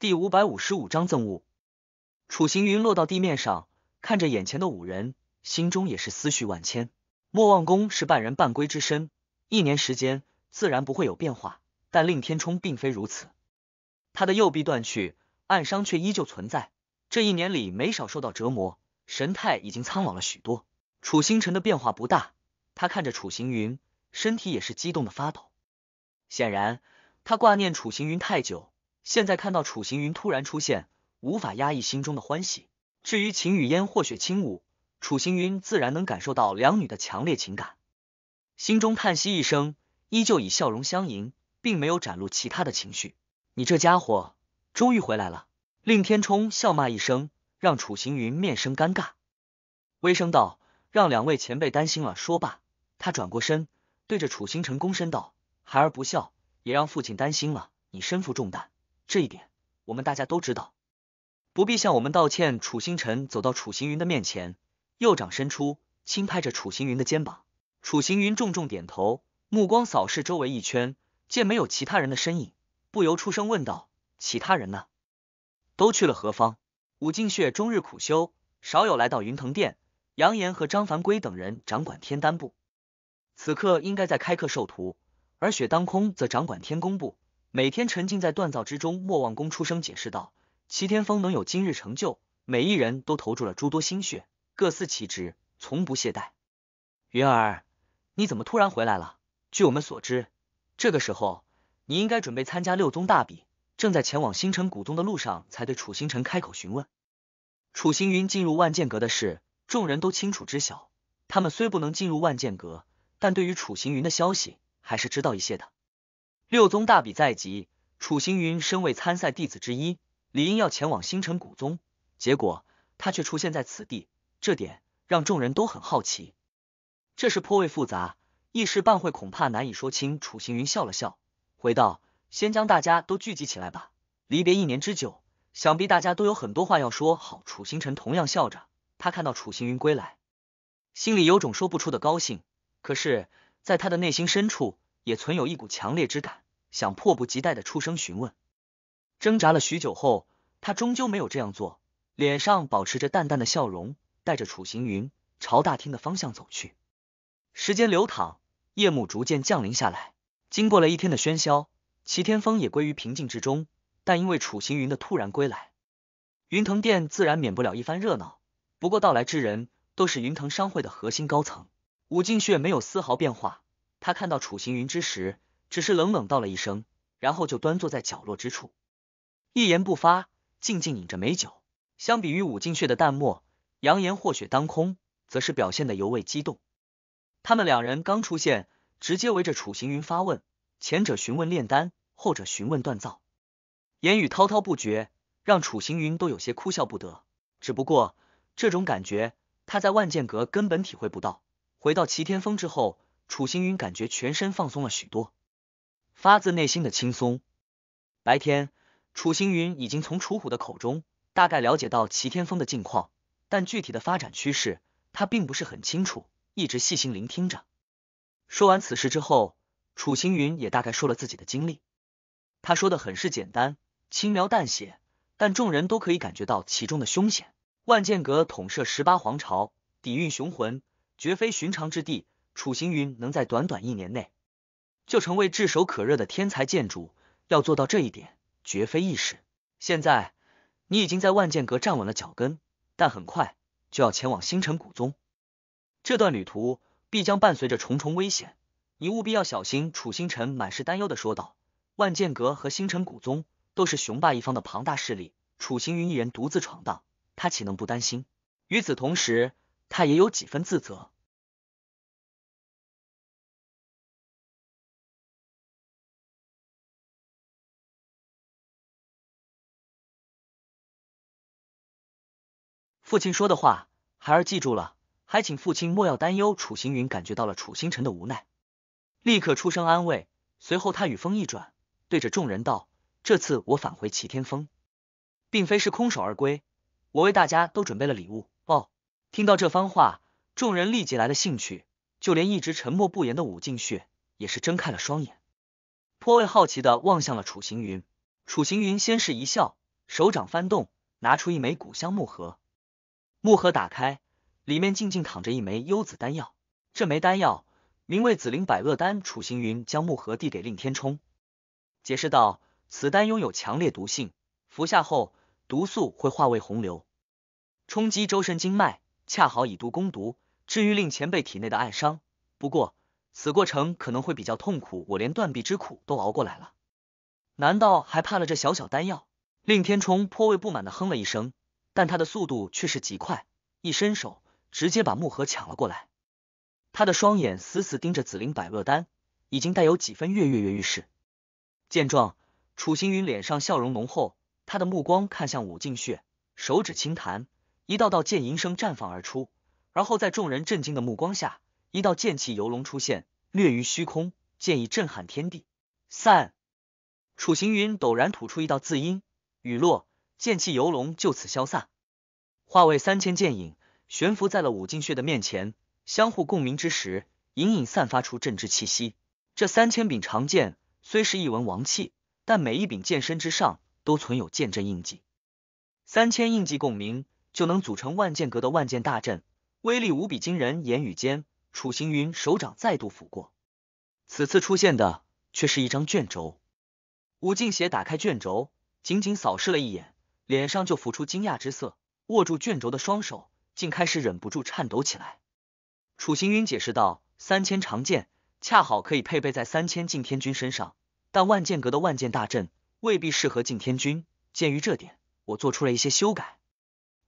第五百五十五章憎恶。楚行云落到地面上，看着眼前的五人，心中也是思绪万千。莫忘公是半人半龟之身，一年时间自然不会有变化，但令天冲并非如此。他的右臂断去，暗伤却依旧存在，这一年里没少受到折磨，神态已经苍老了许多。楚星辰的变化不大，他看着楚行云，身体也是激动的发抖，显然他挂念楚行云太久。现在看到楚行云突然出现，无法压抑心中的欢喜。至于秦雨嫣或雪轻舞，楚行云自然能感受到两女的强烈情感，心中叹息一声，依旧以笑容相迎，并没有展露其他的情绪。你这家伙终于回来了！令天冲笑骂一声，让楚行云面生尴尬，微声道：“让两位前辈担心了。”说罢，他转过身，对着楚星辰躬身道：“孩儿不孝，也让父亲担心了。你身负重担。”这一点，我们大家都知道，不必向我们道歉。楚星辰走到楚行云的面前，右掌伸出，轻拍着楚行云的肩膀。楚行云重重点头，目光扫视周围一圈，见没有其他人的身影，不由出声问道：“其他人呢？都去了何方？”武静雪终日苦修，少有来到云腾殿。杨岩和张凡归等人掌管天丹部，此刻应该在开课授徒；而雪当空则掌管天宫部。每天沉浸在锻造之中。莫忘公出声解释道：“齐天峰能有今日成就，每一人都投注了诸多心血，各司其职，从不懈怠。”云儿，你怎么突然回来了？据我们所知，这个时候你应该准备参加六宗大比，正在前往星辰古宗的路上，才对楚星辰开口询问。楚行云进入万剑阁的事，众人都清楚知晓。他们虽不能进入万剑阁，但对于楚行云的消息还是知道一些的。六宗大比在即，楚行云身为参赛弟子之一，理应要前往星辰古宗。结果他却出现在此地，这点让众人都很好奇。这事颇为复杂，一时半会恐怕难以说清。楚行云笑了笑，回道：“先将大家都聚集起来吧，离别一年之久，想必大家都有很多话要说。”好，楚星辰同样笑着。他看到楚行云归来，心里有种说不出的高兴。可是，在他的内心深处，也存有一股强烈之感，想迫不及待的出声询问。挣扎了许久后，他终究没有这样做，脸上保持着淡淡的笑容，带着楚行云朝大厅的方向走去。时间流淌，夜幕逐渐降临下来。经过了一天的喧嚣，齐天峰也归于平静之中。但因为楚行云的突然归来，云腾殿自然免不了一番热闹。不过到来之人都是云腾商会的核心高层，武进血没有丝毫变化。他看到楚行云之时，只是冷冷道了一声，然后就端坐在角落之处，一言不发，静静饮着美酒。相比于武进血的淡漠，扬言或雪当空则是表现的尤为激动。他们两人刚出现，直接围着楚行云发问，前者询问炼丹，后者询问锻造，言语滔滔不绝，让楚行云都有些哭笑不得。只不过这种感觉，他在万剑阁根本体会不到，回到齐天峰之后。楚星云感觉全身放松了许多，发自内心的轻松。白天，楚星云已经从楚虎的口中大概了解到齐天峰的近况，但具体的发展趋势他并不是很清楚，一直细心聆听着。说完此事之后，楚星云也大概说了自己的经历。他说的很是简单，轻描淡写，但众人都可以感觉到其中的凶险。万剑阁统摄十八皇朝，底蕴雄浑，绝非寻常之地。楚行云能在短短一年内就成为炙手可热的天才建筑，要做到这一点绝非易事。现在你已经在万剑阁站稳了脚跟，但很快就要前往星辰古宗，这段旅途必将伴随着重重危险，你务必要小心。”楚星辰满是担忧的说道。万剑阁和星辰古宗都是雄霸一方的庞大势力，楚行云一人独自闯荡，他岂能不担心？与此同时，他也有几分自责。父亲说的话，孩儿记住了。还请父亲莫要担忧。楚行云感觉到了楚星辰的无奈，立刻出声安慰。随后他语风一转，对着众人道：“这次我返回齐天峰，并非是空手而归，我为大家都准备了礼物。”哦，听到这番话，众人立即来了兴趣，就连一直沉默不言的武进旭也是睁开了双眼，颇为好奇的望向了楚行云。楚行云先是一笑，手掌翻动，拿出一枚古香木盒。木盒打开，里面静静躺着一枚幽子丹药。这枚丹药名为紫灵百恶丹。楚行云将木盒递给令天冲，解释道：“此丹拥有强烈毒性，服下后毒素会化为洪流，冲击周身经脉，恰好以毒攻毒，治愈令前辈体内的暗伤。不过，此过程可能会比较痛苦。我连断臂之苦都熬过来了，难道还怕了这小小丹药？”令天冲颇为不满的哼了一声。但他的速度却是极快，一伸手直接把木盒抢了过来。他的双眼死死盯着紫灵百乐丹，已经带有几分跃跃欲试。见状，楚行云脸上笑容浓厚，他的目光看向武静雪，手指轻弹，一道道剑吟声绽放而出。而后在众人震惊的目光下，一道剑气游龙出现，掠于虚空，剑意震撼天地。散！楚行云陡然吐出一道字音，雨落。剑气游龙就此消散，化为三千剑影悬浮在了武进穴的面前，相互共鸣之时，隐隐散发出阵之气息。这三千柄长剑虽是一文王器，但每一柄剑身之上都存有剑阵印记。三千印记共鸣，就能组成万剑阁的万剑大阵，威力无比惊人。言语间，楚行云手掌再度抚过，此次出现的却是一张卷轴。武进邪打开卷轴，仅仅扫视了一眼。脸上就浮出惊讶之色，握住卷轴的双手竟开始忍不住颤抖起来。楚行云解释道：“三千长剑恰好可以配备在三千敬天君身上，但万剑阁的万剑大阵未必适合敬天君。鉴于这点，我做出了一些修改，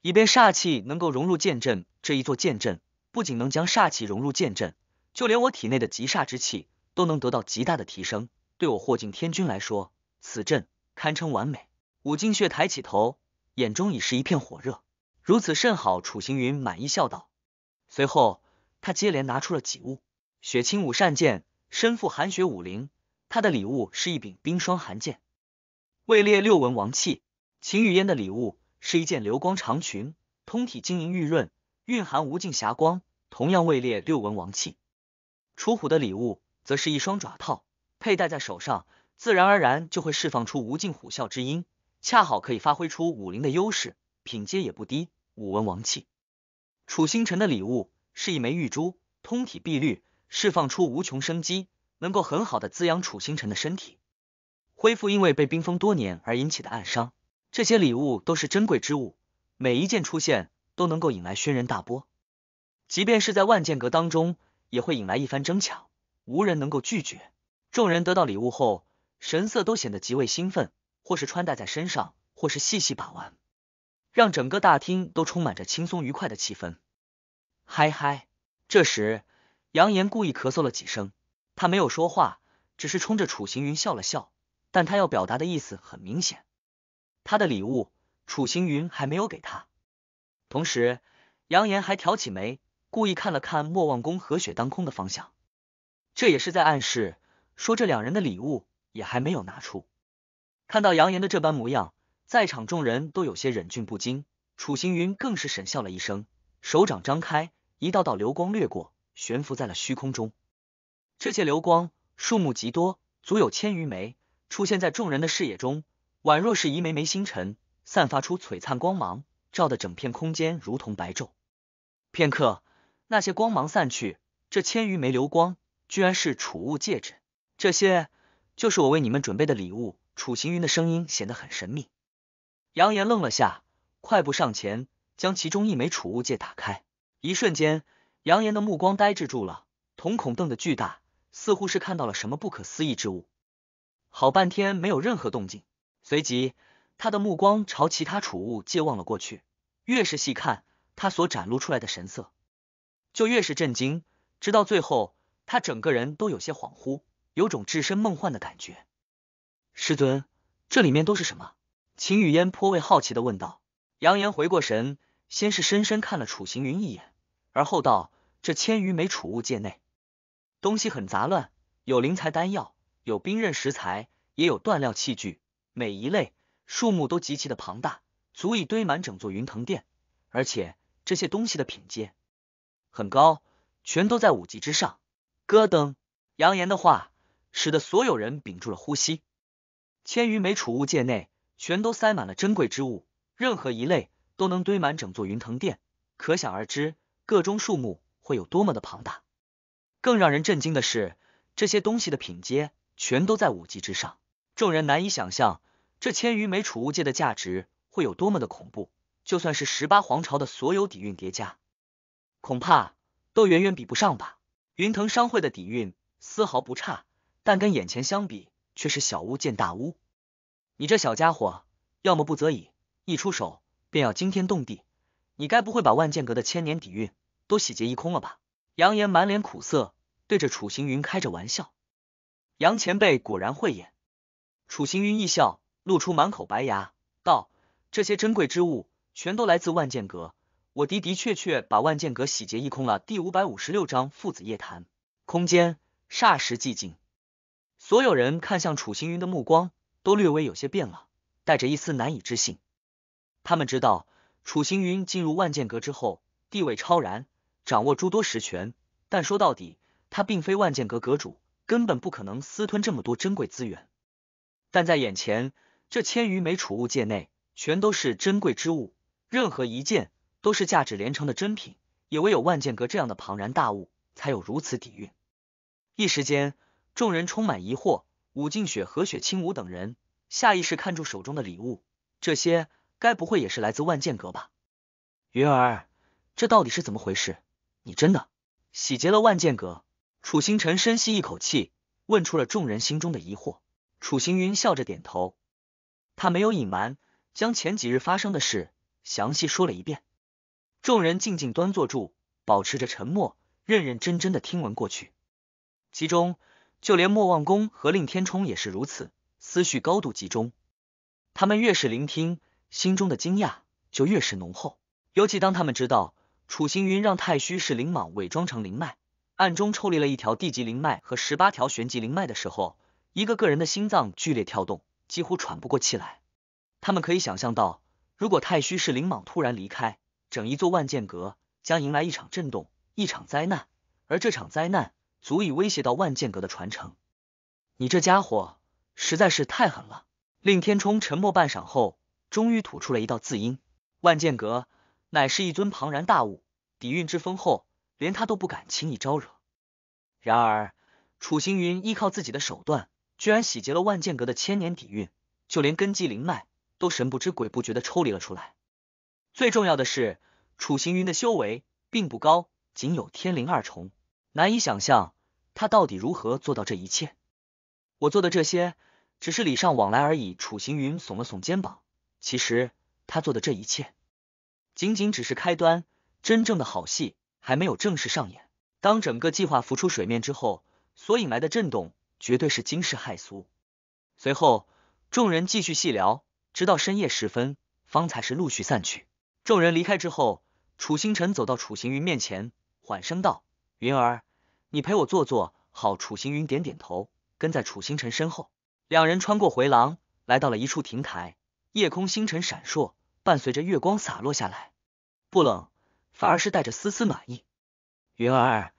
以便煞气能够融入剑阵。这一座剑阵不仅能将煞气融入剑阵，就连我体内的极煞之气都能得到极大的提升。对我霍敬天君来说，此阵堪称完美。”武金雪抬起头，眼中已是一片火热。如此甚好，楚行云满意笑道。随后，他接连拿出了几物。雪清武善剑，身负寒雪武灵，他的礼物是一柄冰霜寒剑，位列六文王器。秦雨嫣的礼物是一件流光长裙，通体晶莹玉润，蕴含无尽霞光，同样位列六文王器。楚虎的礼物则是一双爪套，佩戴在手上，自然而然就会释放出无尽虎啸之音。恰好可以发挥出武灵的优势，品阶也不低，武文王气。楚星辰的礼物是一枚玉珠，通体碧绿，释放出无穷生机，能够很好的滋养楚星辰的身体，恢复因为被冰封多年而引起的暗伤。这些礼物都是珍贵之物，每一件出现都能够引来轩然大波，即便是在万剑阁当中，也会引来一番争抢，无人能够拒绝。众人得到礼物后，神色都显得极为兴奋。或是穿戴在身上，或是细细把玩，让整个大厅都充满着轻松愉快的气氛。嗨嗨！这时，杨言故意咳嗽了几声，他没有说话，只是冲着楚行云笑了笑，但他要表达的意思很明显：他的礼物楚行云还没有给他。同时，杨言还挑起眉，故意看了看莫忘宫和雪当空的方向，这也是在暗示说这两人的礼物也还没有拿出。看到杨言的这般模样，在场众人都有些忍俊不禁。楚行云更是沈笑了一声，手掌张开，一道道流光掠过，悬浮在了虚空中。这些流光数目极多，足有千余枚，出现在众人的视野中，宛若是一枚枚星辰，散发出璀璨光芒，照得整片空间如同白昼。片刻，那些光芒散去，这千余枚流光居然是储物戒指。这些就是我为你们准备的礼物。楚行云的声音显得很神秘。杨岩愣了下，快步上前将其中一枚储物戒打开。一瞬间，杨岩的目光呆滞住了，瞳孔瞪得巨大，似乎是看到了什么不可思议之物。好半天没有任何动静，随即他的目光朝其他储物戒望了过去。越是细看，他所展露出来的神色就越是震惊，直到最后，他整个人都有些恍惚，有种置身梦幻的感觉。师尊，这里面都是什么？秦雨嫣颇为好奇的问道。杨言回过神，先是深深看了楚行云一眼，而后道：“这千余枚储物界内东西很杂乱，有灵材丹药，有兵刃食材，也有锻料器具，每一类数目都极其的庞大，足以堆满整座云腾殿。而且这些东西的品阶很高，全都在五级之上。”咯噔！杨言的话使得所有人屏住了呼吸。千余枚储物戒内，全都塞满了珍贵之物，任何一类都能堆满整座云腾殿，可想而知，各中数目会有多么的庞大。更让人震惊的是，这些东西的品阶全都在五级之上，众人难以想象这千余枚储物戒的价值会有多么的恐怖。就算是十八皇朝的所有底蕴叠加，恐怕都远远比不上吧。云腾商会的底蕴丝毫不差，但跟眼前相比，却是小巫见大巫，你这小家伙，要么不则已，一出手便要惊天动地。你该不会把万剑阁的千年底蕴都洗劫一空了吧？杨岩满脸苦涩，对着楚行云开着玩笑。杨前辈果然慧眼。楚行云一笑，露出满口白牙，道：“这些珍贵之物，全都来自万剑阁，我的的确确把万剑阁洗劫一空了。”第五百五十六章父子夜谈。空间霎时寂静。所有人看向楚行云的目光都略微有些变了，带着一丝难以置信。他们知道楚行云进入万剑阁之后地位超然，掌握诸多实权，但说到底，他并非万剑阁阁主，根本不可能私吞这么多珍贵资源。但在眼前，这千余枚储物界内全都是珍贵之物，任何一件都是价值连城的珍品，也唯有万剑阁这样的庞然大物才有如此底蕴。一时间。众人充满疑惑，武静雪和雪清舞等人下意识看住手中的礼物，这些该不会也是来自万剑阁吧？云儿，这到底是怎么回事？你真的洗劫了万剑阁？楚星辰深吸一口气，问出了众人心中的疑惑。楚行云笑着点头，他没有隐瞒，将前几日发生的事详细说了一遍。众人静静端坐住，保持着沉默，认认真真的听闻过去，其中。就连莫忘公和令天冲也是如此，思绪高度集中。他们越是聆听，心中的惊讶就越是浓厚。尤其当他们知道楚行云让太虚是灵蟒伪装成灵脉，暗中抽离了一条地级灵脉和十八条玄级灵脉的时候，一个个人的心脏剧烈跳动，几乎喘不过气来。他们可以想象到，如果太虚是灵蟒突然离开，整一座万剑阁将迎来一场震动，一场灾难。而这场灾难……足以威胁到万剑阁的传承，你这家伙实在是太狠了！令天冲沉默半晌后，终于吐出了一道字音：“万剑阁乃是一尊庞然大物，底蕴之丰厚，连他都不敢轻易招惹。”然而，楚行云依靠自己的手段，居然洗劫了万剑阁的千年底蕴，就连根基灵脉都神不知鬼不觉的抽离了出来。最重要的是，楚行云的修为并不高，仅有天灵二重。难以想象他到底如何做到这一切。我做的这些只是礼尚往来而已。楚行云耸了耸肩膀，其实他做的这一切仅仅只是开端，真正的好戏还没有正式上演。当整个计划浮出水面之后，所引来的震动绝对是惊世骇俗。随后，众人继续细聊，直到深夜时分，方才是陆续散去。众人离开之后，楚星辰走到楚行云面前，缓声道。云儿，你陪我坐坐。好，楚行云点点头，跟在楚星辰身后，两人穿过回廊，来到了一处亭台。夜空星辰闪烁，伴随着月光洒落下来，不冷，反而是带着丝丝暖意。云儿，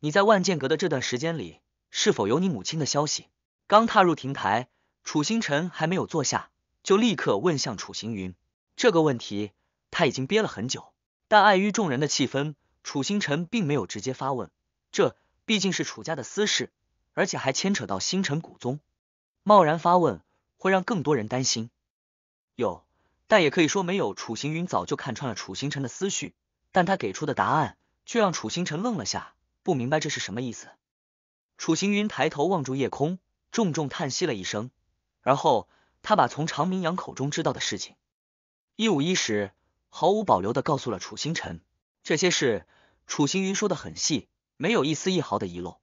你在万剑阁的这段时间里，是否有你母亲的消息？刚踏入亭台，楚星辰还没有坐下，就立刻问向楚行云这个问题。他已经憋了很久，但碍于众人的气氛。楚星辰并没有直接发问，这毕竟是楚家的私事，而且还牵扯到星辰古宗，贸然发问会让更多人担心。有，但也可以说没有。楚行云早就看穿了楚星辰的思绪，但他给出的答案却让楚星辰愣了下，不明白这是什么意思。楚行云抬头望住夜空，重重叹息了一声，而后他把从长明阳口中知道的事情一五一十、毫无保留的告诉了楚星辰。这些事，楚行云说的很细，没有一丝一毫的遗漏。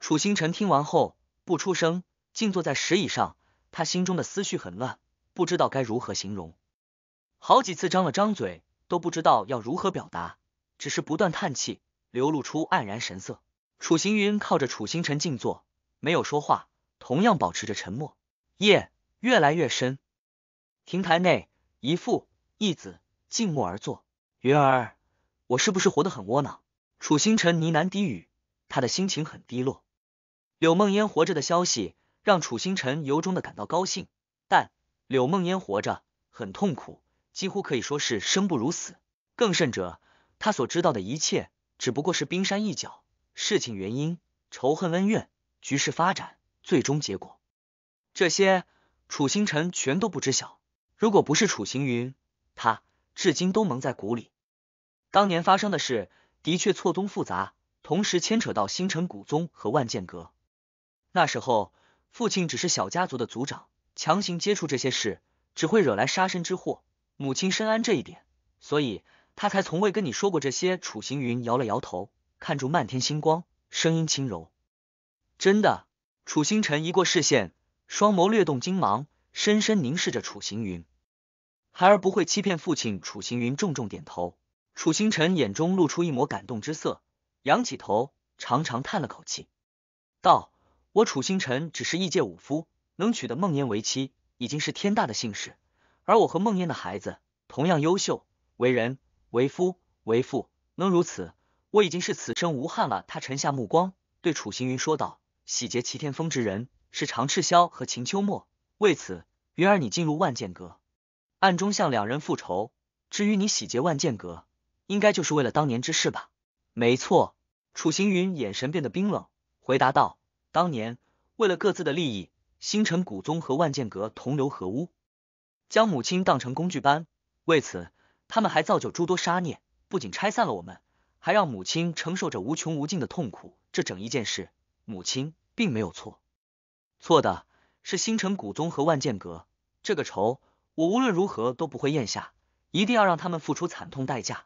楚星辰听完后不出声，静坐在石椅上，他心中的思绪很乱，不知道该如何形容，好几次张了张嘴，都不知道要如何表达，只是不断叹气，流露出黯然神色。楚行云靠着楚星辰静坐，没有说话，同样保持着沉默。夜越来越深，亭台内，一父一子静默而坐，云儿。我是不是活得很窝囊？楚星辰呢喃低语，他的心情很低落。柳梦烟活着的消息让楚星辰由衷的感到高兴，但柳梦烟活着很痛苦，几乎可以说是生不如死。更甚者，他所知道的一切只不过是冰山一角，事情原因、仇恨恩怨、局势发展、最终结果，这些楚星辰全都不知晓。如果不是楚行云，他至今都蒙在鼓里。当年发生的事的确错综复杂，同时牵扯到星辰古宗和万剑阁。那时候，父亲只是小家族的族长，强行接触这些事只会惹来杀身之祸。母亲深谙这一点，所以他才从未跟你说过这些。楚行云摇了摇头，看住漫天星光，声音轻柔：“真的。”楚星辰移过视线，双眸掠动金芒，深深凝视着楚行云：“孩儿不会欺骗父亲。”楚行云重重点头。楚星辰眼中露出一抹感动之色，仰起头，长长叹了口气，道：“我楚星辰只是异界武夫，能娶得梦嫣为妻，已经是天大的幸事。而我和梦嫣的孩子同样优秀，为人为夫为父能如此，我已经是此生无憾了。”他沉下目光，对楚行云说道：“洗劫齐天峰之人是常赤霄和秦秋末，为此云儿你进入万剑阁，暗中向两人复仇。至于你洗劫万剑阁。”应该就是为了当年之事吧？没错，楚行云眼神变得冰冷，回答道：“当年为了各自的利益，星辰古宗和万剑阁同流合污，将母亲当成工具般。为此，他们还造就诸多杀孽，不仅拆散了我们，还让母亲承受着无穷无尽的痛苦。这整一件事，母亲并没有错，错的是星辰古宗和万剑阁。这个仇，我无论如何都不会咽下，一定要让他们付出惨痛代价。”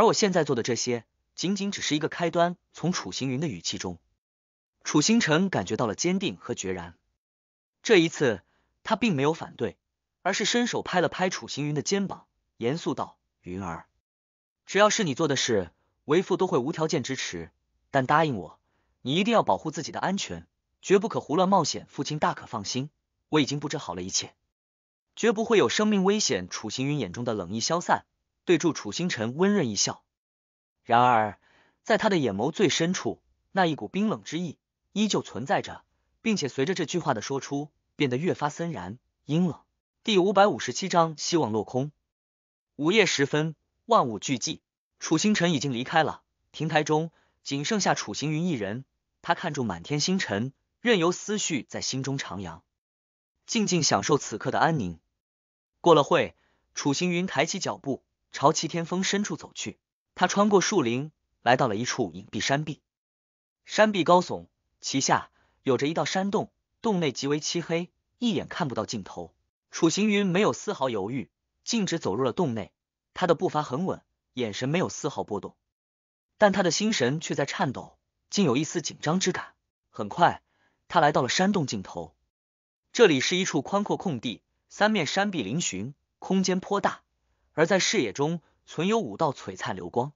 而我现在做的这些，仅仅只是一个开端。从楚行云的语气中，楚星辰感觉到了坚定和决然。这一次，他并没有反对，而是伸手拍了拍楚行云的肩膀，严肃道：“云儿，只要是你做的事，为父都会无条件支持。但答应我，你一定要保护自己的安全，绝不可胡乱冒险。父亲大可放心，我已经布置好了一切，绝不会有生命危险。”楚行云眼中的冷意消散。对住楚星辰，温润一笑。然而，在他的眼眸最深处，那一股冰冷之意依旧存在着，并且随着这句话的说出，变得越发森然阴冷。第五百五十七章希望落空。午夜时分，万物俱寂，楚星辰已经离开了亭台中，仅剩下楚行云一人。他看住满天星辰，任由思绪在心中徜徉，静静享受此刻的安宁。过了会，楚行云抬起脚步。朝齐天峰深处走去，他穿过树林，来到了一处隐蔽山壁。山壁高耸，其下有着一道山洞，洞内极为漆黑，一眼看不到尽头。楚行云没有丝毫犹豫，径直走入了洞内。他的步伐很稳，眼神没有丝毫波动，但他的心神却在颤抖，竟有一丝紧张之感。很快，他来到了山洞尽头，这里是一处宽阔空地，三面山壁嶙峋，空间颇大。而在视野中存有五道璀璨流光，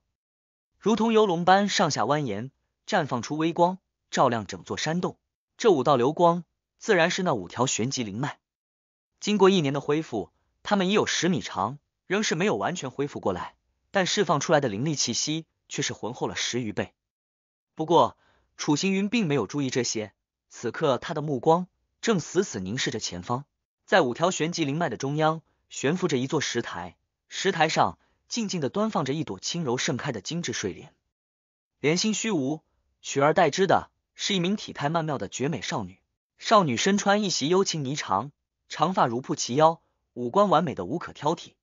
如同游龙般上下蜿蜒，绽放出微光，照亮整座山洞。这五道流光自然是那五条玄极灵脉。经过一年的恢复，它们已有十米长，仍是没有完全恢复过来，但释放出来的灵力气息却是浑厚了十余倍。不过楚行云并没有注意这些，此刻他的目光正死死凝视着前方，在五条玄极灵脉的中央悬浮着一座石台。石台上静静的端放着一朵轻柔盛开的精致睡莲，莲心虚无，取而代之的是一名体态曼妙的绝美少女。少女身穿一袭幽情霓裳，长发如瀑齐腰，五官完美的无可挑剔，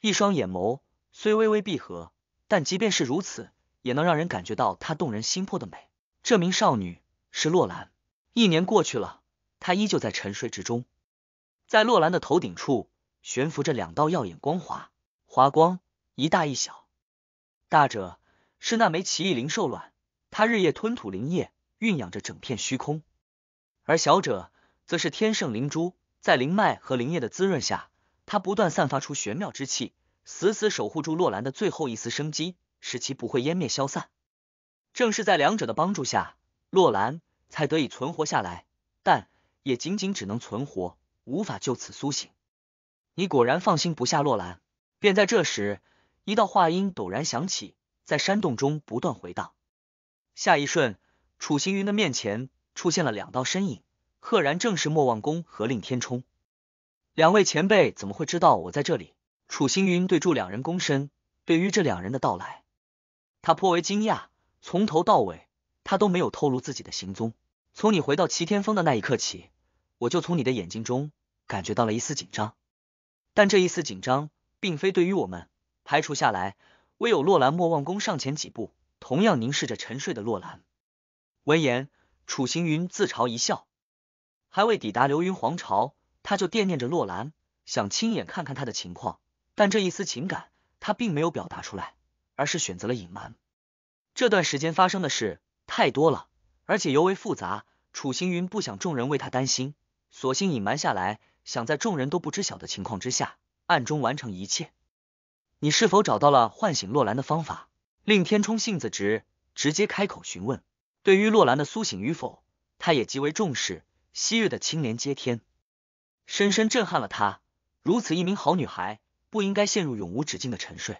一双眼眸虽微微闭合，但即便是如此，也能让人感觉到她动人心魄的美。这名少女是洛兰，一年过去了，她依旧在沉睡之中。在洛兰的头顶处悬浮着两道耀眼光华。华光一大一小，大者是那枚奇异灵兽卵，它日夜吞吐灵液，蕴养着整片虚空；而小者则是天圣灵珠，在灵脉和灵液的滋润下，它不断散发出玄妙之气，死死守护住洛兰的最后一丝生机，使其不会湮灭消散。正是在两者的帮助下，洛兰才得以存活下来，但也仅仅只能存活，无法就此苏醒。你果然放心不下洛兰。便在这时，一道话音陡然响起，在山洞中不断回荡。下一瞬，楚行云的面前出现了两道身影，赫然正是莫忘公和令天冲。两位前辈怎么会知道我在这里？楚行云对住两人躬身。对于这两人的到来，他颇为惊讶。从头到尾，他都没有透露自己的行踪。从你回到齐天峰的那一刻起，我就从你的眼睛中感觉到了一丝紧张，但这一丝紧张。并非对于我们排除下来，唯有洛兰莫忘宫上前几步，同样凝视着沉睡的洛兰。闻言，楚行云自嘲一笑。还未抵达流云皇朝，他就惦念着洛兰，想亲眼看看他的情况，但这一丝情感他并没有表达出来，而是选择了隐瞒。这段时间发生的事太多了，而且尤为复杂，楚行云不想众人为他担心，索性隐瞒下来，想在众人都不知晓的情况之下。暗中完成一切，你是否找到了唤醒洛兰的方法？令天冲性子直，直接开口询问。对于洛兰的苏醒与否，他也极为重视。昔日的青莲接天，深深震撼了他。如此一名好女孩，不应该陷入永无止境的沉睡。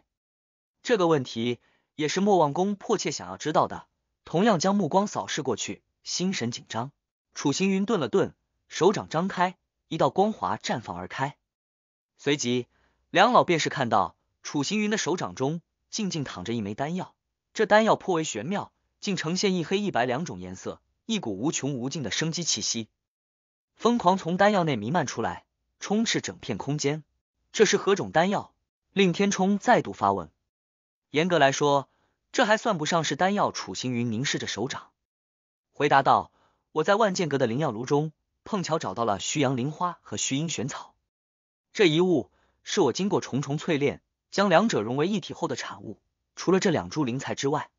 这个问题也是莫忘公迫切想要知道的。同样将目光扫视过去，心神紧张。楚行云顿了顿，手掌张开，一道光华绽放而开。随即，梁老便是看到楚行云的手掌中静静躺着一枚丹药，这丹药颇为玄妙，竟呈现一黑一白两种颜色，一股无穷无尽的生机气息，疯狂从丹药内弥漫出来，充斥整片空间。这是何种丹药？令天冲再度发问。严格来说，这还算不上是丹药。楚行云凝视着手掌，回答道：“我在万剑阁的灵药炉中，碰巧找到了虚阳灵花和虚阴玄草。”这一物是我经过重重淬炼，将两者融为一体后的产物。除了这两株灵材之外，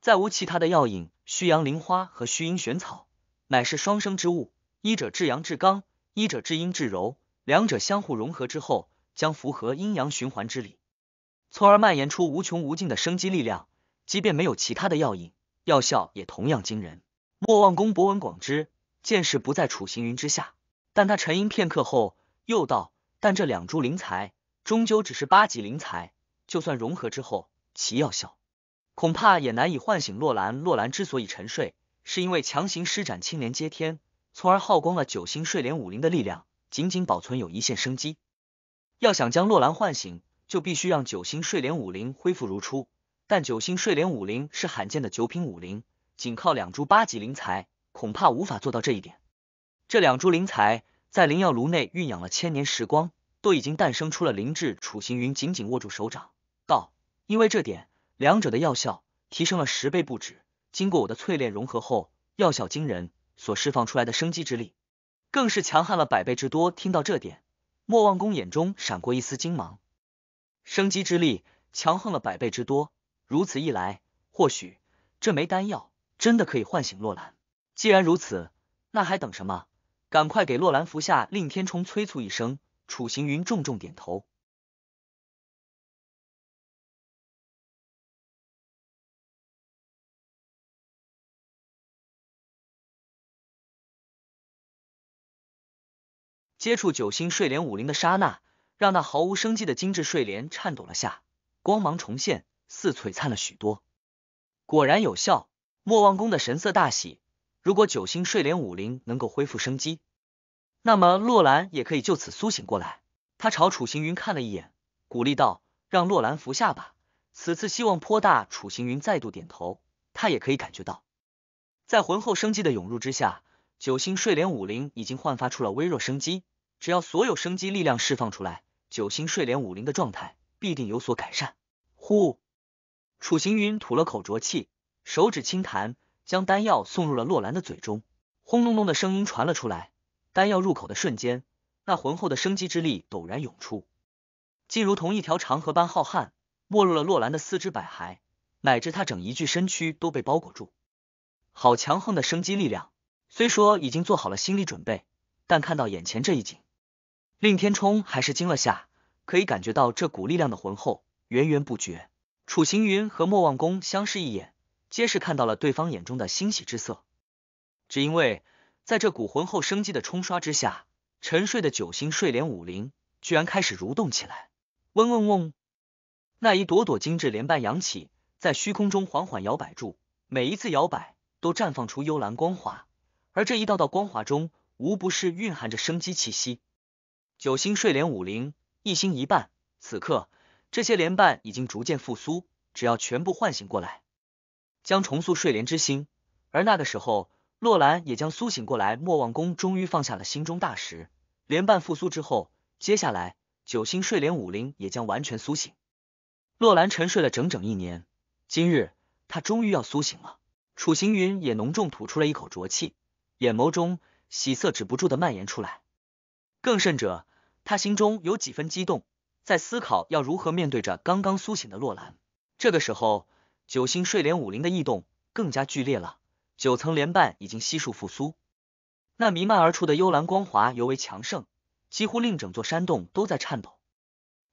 再无其他的药引。虚阳灵花和虚阴玄草乃是双生之物，一者至阳至刚，一者至阴至柔，两者相互融合之后，将符合阴阳循环之理，从而蔓延出无穷无尽的生机力量。即便没有其他的药引，药效也同样惊人。莫忘公博闻广之，见识不在楚行云之下。但他沉吟片刻后，又道。但这两株灵材终究只是八级灵材，就算融合之后，其药效恐怕也难以唤醒洛兰。洛兰之所以沉睡，是因为强行施展青莲接天，从而耗光了九星睡莲武灵的力量，仅仅保存有一线生机。要想将洛兰唤醒，就必须让九星睡莲武灵恢复如初。但九星睡莲武灵是罕见的九品武灵，仅靠两株八级灵材，恐怕无法做到这一点。这两株灵材。在灵药炉内蕴养了千年时光，都已经诞生出了灵智。楚行云紧紧握住手掌，道：“因为这点，两者的药效提升了十倍不止。经过我的淬炼融合后，药效惊人，所释放出来的生机之力更是强悍了百倍之多。”听到这点，莫忘公眼中闪过一丝精芒，生机之力强横了百倍之多。如此一来，或许这枚丹药真的可以唤醒洛兰。既然如此，那还等什么？赶快给洛兰服下！令天冲催促一声，楚行云重重点头。接触九星睡莲武灵的刹那，让那毫无生机的精致睡莲颤抖了下，光芒重现，似璀璨了许多。果然有效！莫忘公的神色大喜。如果九星睡莲武灵能够恢复生机，那么洛兰也可以就此苏醒过来。他朝楚行云看了一眼，鼓励道：“让洛兰服下吧，此次希望颇大。”楚行云再度点头，他也可以感觉到，在浑厚生机的涌入之下，九星睡莲武灵已经焕发出了微弱生机。只要所有生机力量释放出来，九星睡莲武灵的状态必定有所改善。呼，楚行云吐了口浊气，手指轻弹，将丹药送入了洛兰的嘴中。轰隆隆的声音传了出来。丹药入口的瞬间，那浑厚的生机之力陡然涌出，竟如同一条长河般浩瀚，没入了洛兰的四肢百骸，乃至他整一具身躯都被包裹住。好强横的生机力量！虽说已经做好了心理准备，但看到眼前这一景，令天冲还是惊了下。可以感觉到这股力量的浑厚，源源不绝。楚行云和莫忘公相视一眼，皆是看到了对方眼中的欣喜之色，只因为。在这股浑厚生机的冲刷之下，沉睡的九星睡莲五灵居然开始蠕动起来。嗡嗡嗡，那一朵朵精致莲瓣扬起，在虚空中缓缓摇摆住，每一次摇摆都绽放出幽蓝光华，而这一道道光华中，无不是蕴含着生机气息。九星睡莲五灵，一星一半，此刻这些莲瓣已经逐渐复苏，只要全部唤醒过来，将重塑睡莲之心，而那个时候。洛兰也将苏醒过来，莫忘公终于放下了心中大石。连半复苏之后，接下来九星睡莲武林也将完全苏醒。洛兰沉睡了整整一年，今日他终于要苏醒了。楚行云也浓重吐出了一口浊气，眼眸中喜色止不住的蔓延出来，更甚者，他心中有几分激动，在思考要如何面对着刚刚苏醒的洛兰。这个时候，九星睡莲武林的异动更加剧烈了。九层莲瓣已经悉数复苏，那弥漫而出的幽蓝光华尤为强盛，几乎令整座山洞都在颤抖。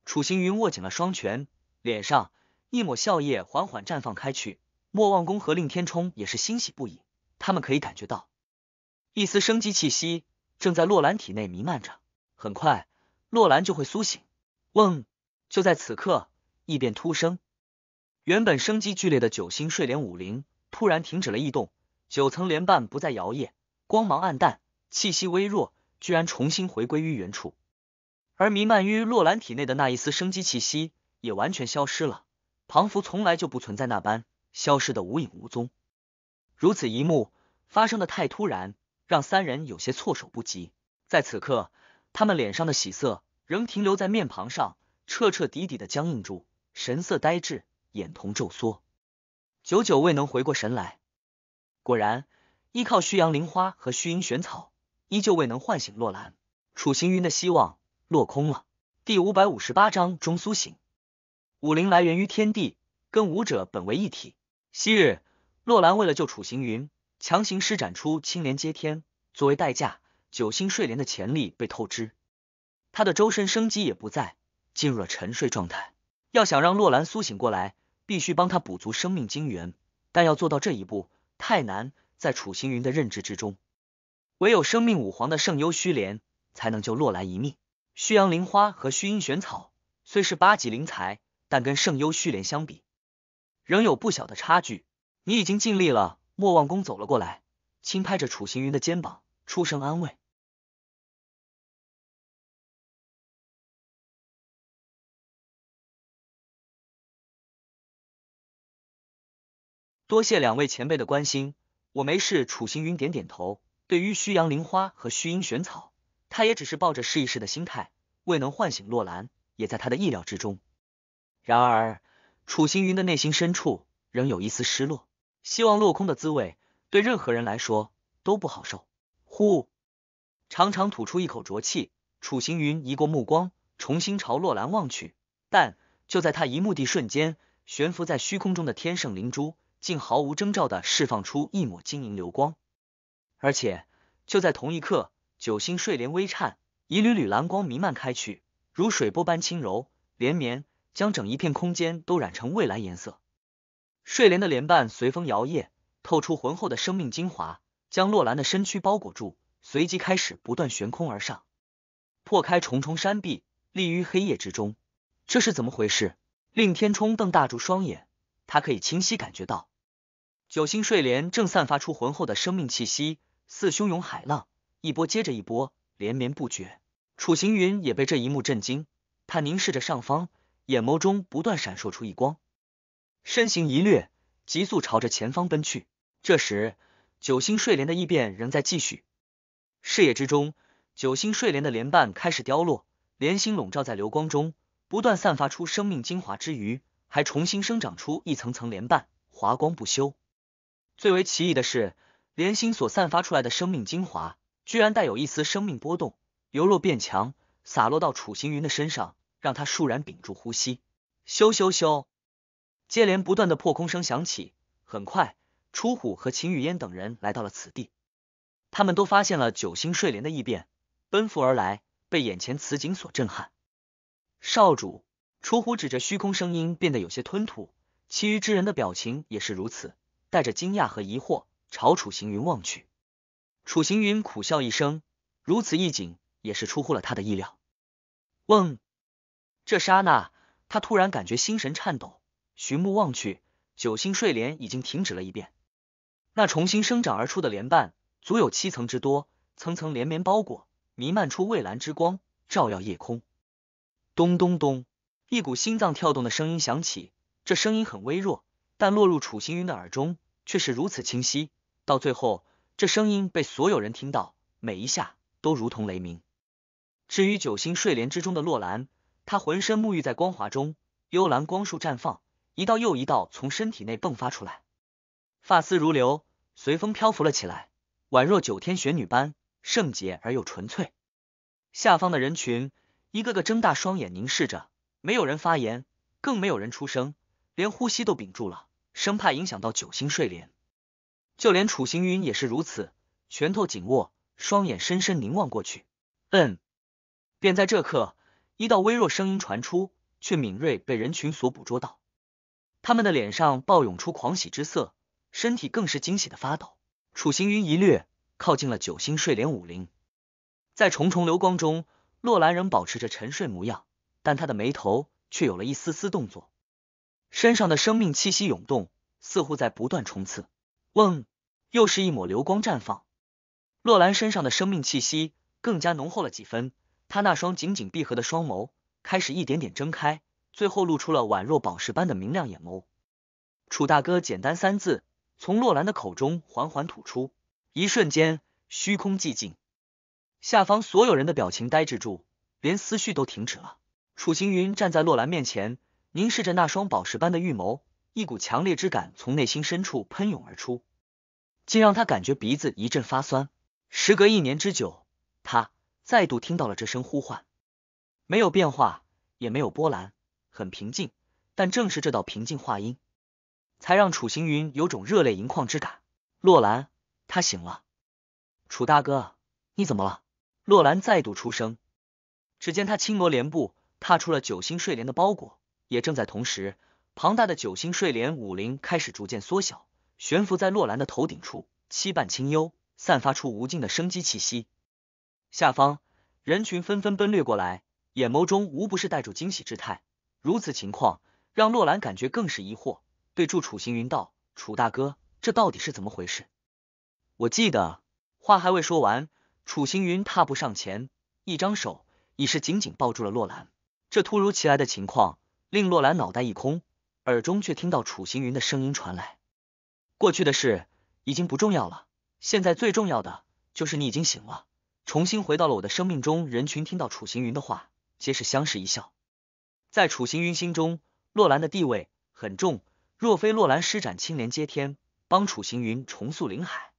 楚行云握紧了双拳，脸上一抹笑靥缓缓绽放开去。莫忘公和令天冲也是欣喜不已，他们可以感觉到，一丝生机气息正在洛兰体内弥漫着，很快洛兰就会苏醒。嗡！就在此刻，异变突生，原本生机剧烈的九星睡莲舞灵突然停止了异动。九层莲瓣不再摇曳，光芒暗淡，气息微弱，居然重新回归于原处。而弥漫于洛兰体内的那一丝生机气息也完全消失了。庞福从来就不存在那般，消失的无影无踪。如此一幕发生的太突然，让三人有些措手不及。在此刻，他们脸上的喜色仍停留在面庞上，彻彻底底的僵硬住，神色呆滞，眼瞳骤缩，久久未能回过神来。果然，依靠虚阳灵花和虚阴玄草，依旧未能唤醒洛兰。楚行云的希望落空了。第五百五十八章中苏醒。武灵来源于天地，跟武者本为一体。昔日洛兰为了救楚行云，强行施展出青莲接天，作为代价，九星睡莲的潜力被透支，他的周身生机也不再，进入了沉睡状态。要想让洛兰苏醒过来，必须帮他补足生命精元，但要做到这一步。太难，在楚行云的认知之中，唯有生命五皇的圣幽虚莲才能救洛兰一命。虚阳灵花和虚阴玄草虽是八级灵材，但跟圣幽虚莲相比，仍有不小的差距。你已经尽力了，莫忘公走了过来，轻拍着楚行云的肩膀，出声安慰。多谢两位前辈的关心，我没事。楚行云点点头，对于虚阳灵花和虚阴玄草，他也只是抱着试一试的心态，未能唤醒洛兰，也在他的意料之中。然而，楚行云的内心深处仍有一丝失落，希望落空的滋味对任何人来说都不好受。呼，长长吐出一口浊气，楚行云移过目光，重新朝洛兰望去。但就在他一目的瞬间，悬浮在虚空中的天圣灵珠。竟毫无征兆的释放出一抹晶莹流光，而且就在同一刻，九星睡莲微颤，一缕缕蓝光弥漫开去，如水波般轻柔连绵，将整一片空间都染成蔚蓝颜色。睡莲的莲瓣随风摇曳，透出浑厚的生命精华，将洛兰的身躯包裹住，随即开始不断悬空而上，破开重重山壁，立于黑夜之中。这是怎么回事？令天冲瞪大住双眼，他可以清晰感觉到。九星睡莲正散发出浑厚的生命气息，似汹涌海浪，一波接着一波，连绵不绝。楚行云也被这一幕震惊，他凝视着上方，眼眸中不断闪烁出一光，身形一掠，急速朝着前方奔去。这时，九星睡莲的异变仍在继续，视野之中，九星睡莲的莲瓣开始凋落，莲心笼罩在流光中，不断散发出生命精华之余，还重新生长出一层层莲瓣，华光不休。最为奇异的是，莲心所散发出来的生命精华，居然带有一丝生命波动，由弱变强，洒落到楚行云的身上，让他倏然屏住呼吸。咻咻咻，接连不断的破空声响起，很快，楚虎和秦雨嫣等人来到了此地，他们都发现了九星睡莲的异变，奔赴而来，被眼前此景所震撼。少主，楚虎指着虚空，声音变得有些吞吐，其余之人的表情也是如此。带着惊讶和疑惑朝楚行云望去，楚行云苦笑一声，如此一景也是出乎了他的意料。嗡，这刹那，他突然感觉心神颤抖，寻目望去，九星睡莲已经停止了一遍，那重新生长而出的莲瓣足有七层之多，层层连绵包裹，弥漫出蔚蓝之光，照耀夜空。咚咚咚，一股心脏跳动的声音响起，这声音很微弱，但落入楚行云的耳中。却是如此清晰，到最后，这声音被所有人听到，每一下都如同雷鸣。至于九星睡莲之中的洛兰，她浑身沐浴在光华中，幽蓝光束绽放，一道又一道从身体内迸发出来，发丝如流，随风漂浮了起来，宛若九天玄女般圣洁而又纯粹。下方的人群一个个睁大双眼凝视着，没有人发言，更没有人出声，连呼吸都屏住了。生怕影响到九星睡莲，就连楚行云也是如此，拳头紧握，双眼深深凝望过去。嗯，便在这刻，一道微弱声音传出，却敏锐被人群所捕捉到，他们的脸上暴涌出狂喜之色，身体更是惊喜的发抖。楚行云一掠靠近了九星睡莲五灵，在重重流光中，洛兰仍保持着沉睡模样，但他的眉头却有了一丝丝动作。身上的生命气息涌动，似乎在不断冲刺。嗡，又是一抹流光绽放。洛兰身上的生命气息更加浓厚了几分。她那双紧紧闭合的双眸开始一点点睁开，最后露出了宛若宝石般的明亮眼眸。楚大哥，简单三字从洛兰的口中缓缓吐出。一瞬间，虚空寂静，下方所有人的表情呆滞住，连思绪都停止了。楚行云站在洛兰面前。凝视着那双宝石般的玉眸，一股强烈之感从内心深处喷涌而出，竟让他感觉鼻子一阵发酸。时隔一年之久，他再度听到了这声呼唤，没有变化，也没有波澜，很平静。但正是这道平静话音，才让楚行云有种热泪盈眶之感。洛兰，他醒了。楚大哥，你怎么了？洛兰再度出声，只见他轻挪莲步，踏出了九星睡莲的包裹。也正在同时，庞大的九星睡莲武灵开始逐渐缩小，悬浮在洛兰的头顶处，七瓣清幽，散发出无尽的生机气息。下方人群纷纷奔掠过来，眼眸中无不是带着惊喜之态。如此情况，让洛兰感觉更是疑惑，对住楚行云道：“楚大哥，这到底是怎么回事？”我记得话还未说完，楚行云踏步上前，一张手已是紧紧抱住了洛兰。这突如其来的情况。令洛兰脑袋一空，耳中却听到楚行云的声音传来：“过去的事已经不重要了，现在最重要的就是你已经醒了，重新回到了我的生命中。”人群听到楚行云的话，皆是相视一笑。在楚行云心中，洛兰的地位很重。若非洛兰施展青莲接天，帮楚行云重塑灵海，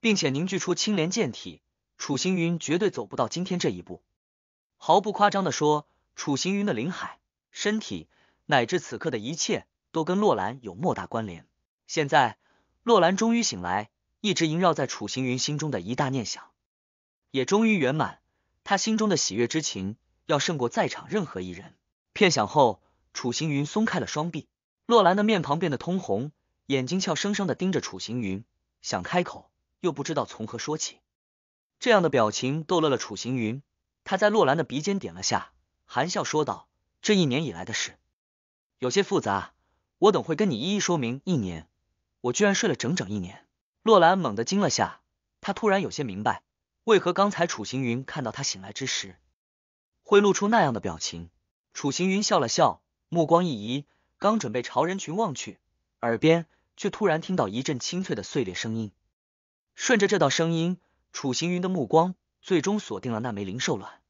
并且凝聚出青莲剑体，楚行云绝对走不到今天这一步。毫不夸张的说，楚行云的灵海。身体乃至此刻的一切都跟洛兰有莫大关联。现在洛兰终于醒来，一直萦绕在楚行云心中的一大念想，也终于圆满。他心中的喜悦之情要胜过在场任何一人。片响后，楚行云松开了双臂，洛兰的面庞变得通红，眼睛俏生生的盯着楚行云，想开口又不知道从何说起。这样的表情逗乐了楚行云，他在洛兰的鼻尖点了下，含笑说道。这一年以来的事，有些复杂，我等会跟你一一说明。一年，我居然睡了整整一年。洛兰猛地惊了下，她突然有些明白，为何刚才楚行云看到她醒来之时，会露出那样的表情。楚行云笑了笑，目光一移，刚准备朝人群望去，耳边却突然听到一阵清脆的碎裂声音。顺着这道声音，楚行云的目光最终锁定了那枚灵兽卵。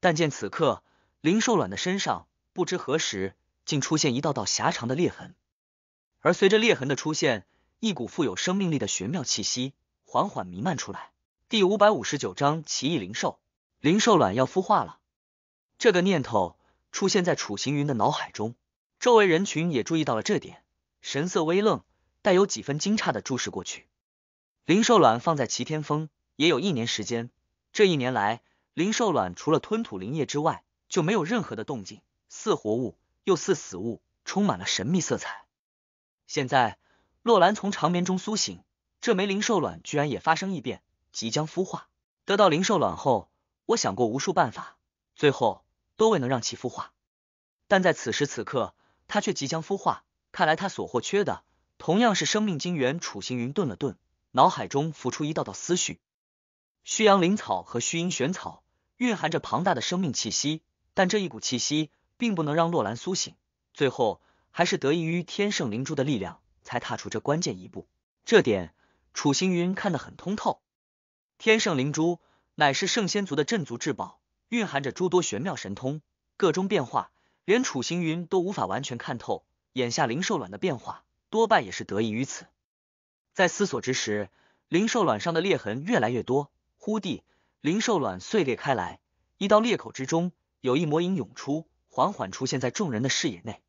但见此刻。灵兽卵的身上，不知何时竟出现一道道狭长的裂痕，而随着裂痕的出现，一股富有生命力的玄妙气息缓缓弥漫出来。第五百五十九章奇异灵兽，灵兽卵要孵化了。这个念头出现在楚行云的脑海中，周围人群也注意到了这点，神色微愣，带有几分惊诧的注视过去。灵兽卵放在齐天峰也有一年时间，这一年来，灵兽卵除了吞吐灵液之外，就没有任何的动静，似活物又似死物，充满了神秘色彩。现在，洛兰从长眠中苏醒，这枚灵兽卵居然也发生异变，即将孵化。得到灵兽卵后，我想过无数办法，最后都未能让其孵化。但在此时此刻，它却即将孵化。看来，它所或缺的同样是生命晶元。楚行云顿了顿，脑海中浮出一道道思绪：虚阳灵草和虚阴玄草，蕴含着庞大的生命气息。但这一股气息并不能让洛兰苏醒，最后还是得益于天圣灵珠的力量才踏出这关键一步。这点楚行云看得很通透。天圣灵珠乃是圣仙族的镇族至宝，蕴含着诸多玄妙神通，各种变化，连楚行云都无法完全看透。眼下灵兽卵的变化，多半也是得益于此。在思索之时，灵兽卵上的裂痕越来越多，忽地，灵兽卵碎裂开来，一道裂口之中。有一抹影涌出，缓缓出现在众人的视野内。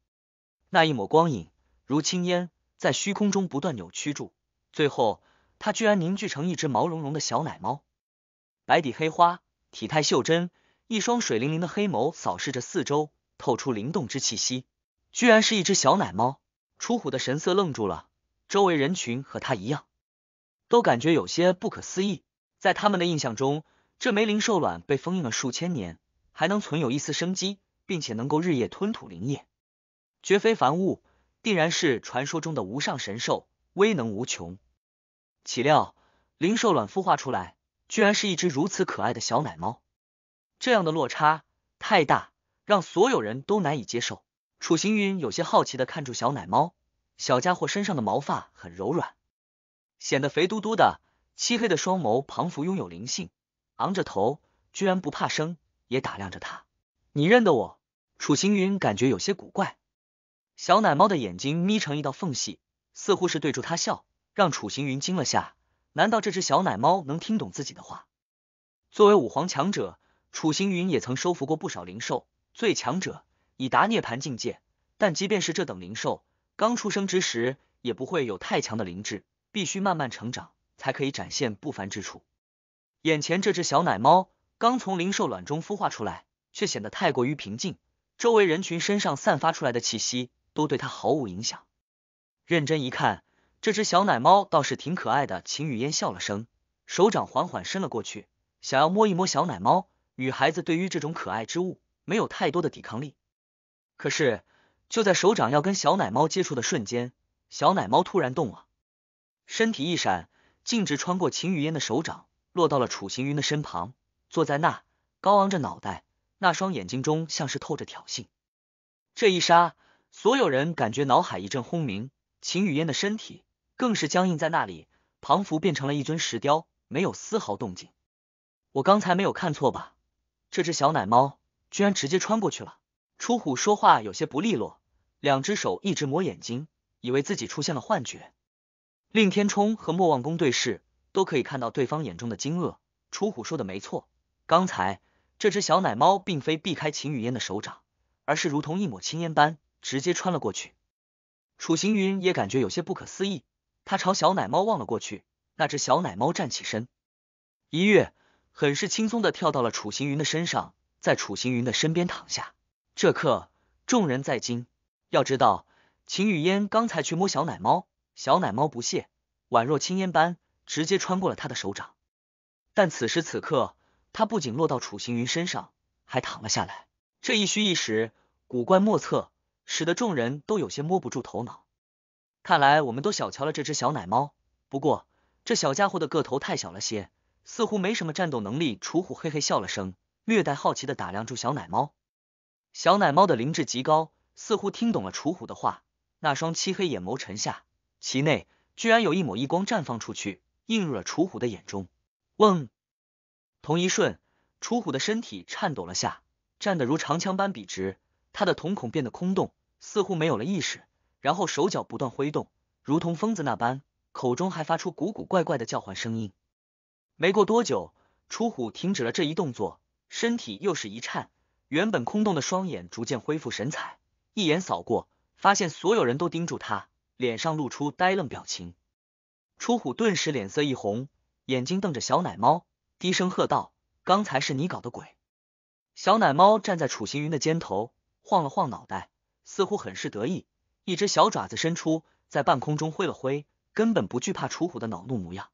那一抹光影如青烟，在虚空中不断扭曲住，最后它居然凝聚成一只毛茸茸的小奶猫，白底黑花，体态袖珍，一双水灵灵的黑眸扫视着四周，透出灵动之气息。居然是一只小奶猫！楚虎的神色愣住了，周围人群和他一样，都感觉有些不可思议。在他们的印象中，这枚灵兽卵被封印了数千年。还能存有一丝生机，并且能够日夜吞吐灵液，绝非凡物，定然是传说中的无上神兽，威能无穷。岂料灵兽卵孵化出来，居然是一只如此可爱的小奶猫，这样的落差太大，让所有人都难以接受。楚行云有些好奇的看住小奶猫，小家伙身上的毛发很柔软，显得肥嘟嘟的，漆黑的双眸彷佛拥有灵性，昂着头，居然不怕生。也打量着他，你认得我？楚行云感觉有些古怪，小奶猫的眼睛眯成一道缝隙，似乎是对住他笑，让楚行云惊了下。难道这只小奶猫能听懂自己的话？作为武皇强者，楚行云也曾收服过不少灵兽，最强者已达涅盘境界，但即便是这等灵兽，刚出生之时也不会有太强的灵智，必须慢慢成长才可以展现不凡之处。眼前这只小奶猫。刚从灵兽卵中孵化出来，却显得太过于平静。周围人群身上散发出来的气息，都对它毫无影响。认真一看，这只小奶猫倒是挺可爱的。秦雨嫣笑了声，手掌缓缓伸了过去，想要摸一摸小奶猫。女孩子对于这种可爱之物没有太多的抵抗力。可是就在手掌要跟小奶猫接触的瞬间，小奶猫突然动了，身体一闪，径直穿过秦雨嫣的手掌，落到了楚行云的身旁。坐在那，高昂着脑袋，那双眼睛中像是透着挑衅。这一杀，所有人感觉脑海一阵轰鸣，秦雨嫣的身体更是僵硬在那里，庞福变成了一尊石雕，没有丝毫动静。我刚才没有看错吧？这只小奶猫居然直接穿过去了！楚虎说话有些不利落，两只手一直抹眼睛，以为自己出现了幻觉。令天冲和莫忘公对视，都可以看到对方眼中的惊愕。楚虎说的没错。刚才这只小奶猫并非避开秦雨嫣的手掌，而是如同一抹青烟般直接穿了过去。楚行云也感觉有些不可思议，他朝小奶猫望了过去。那只小奶猫站起身，一跃，很是轻松的跳到了楚行云的身上，在楚行云的身边躺下。这刻，众人在惊。要知道，秦雨嫣刚才去摸小奶猫，小奶猫不屑，宛若青烟般直接穿过了他的手掌。但此时此刻。它不仅落到楚行云身上，还躺了下来。这一虚一实，古怪莫测，使得众人都有些摸不住头脑。看来我们都小瞧了这只小奶猫。不过，这小家伙的个头太小了些，似乎没什么战斗能力。楚虎嘿嘿笑了声，略带好奇的打量住小奶猫。小奶猫的灵智极高，似乎听懂了楚虎的话。那双漆黑眼眸沉下，其内居然有一抹异光绽放出去，映入了楚虎的眼中。嗡。同一瞬，楚虎的身体颤抖了下，站得如长枪般笔直，他的瞳孔变得空洞，似乎没有了意识。然后手脚不断挥动，如同疯子那般，口中还发出古古怪怪的叫唤声音。没过多久，楚虎停止了这一动作，身体又是一颤，原本空洞的双眼逐渐恢复神采。一眼扫过，发现所有人都盯住他，脸上露出呆愣表情。楚虎顿时脸色一红，眼睛瞪着小奶猫。低声喝道：“刚才是你搞的鬼！”小奶猫站在楚行云的肩头，晃了晃脑袋，似乎很是得意。一只小爪子伸出，在半空中挥了挥，根本不惧怕楚虎的恼怒模样。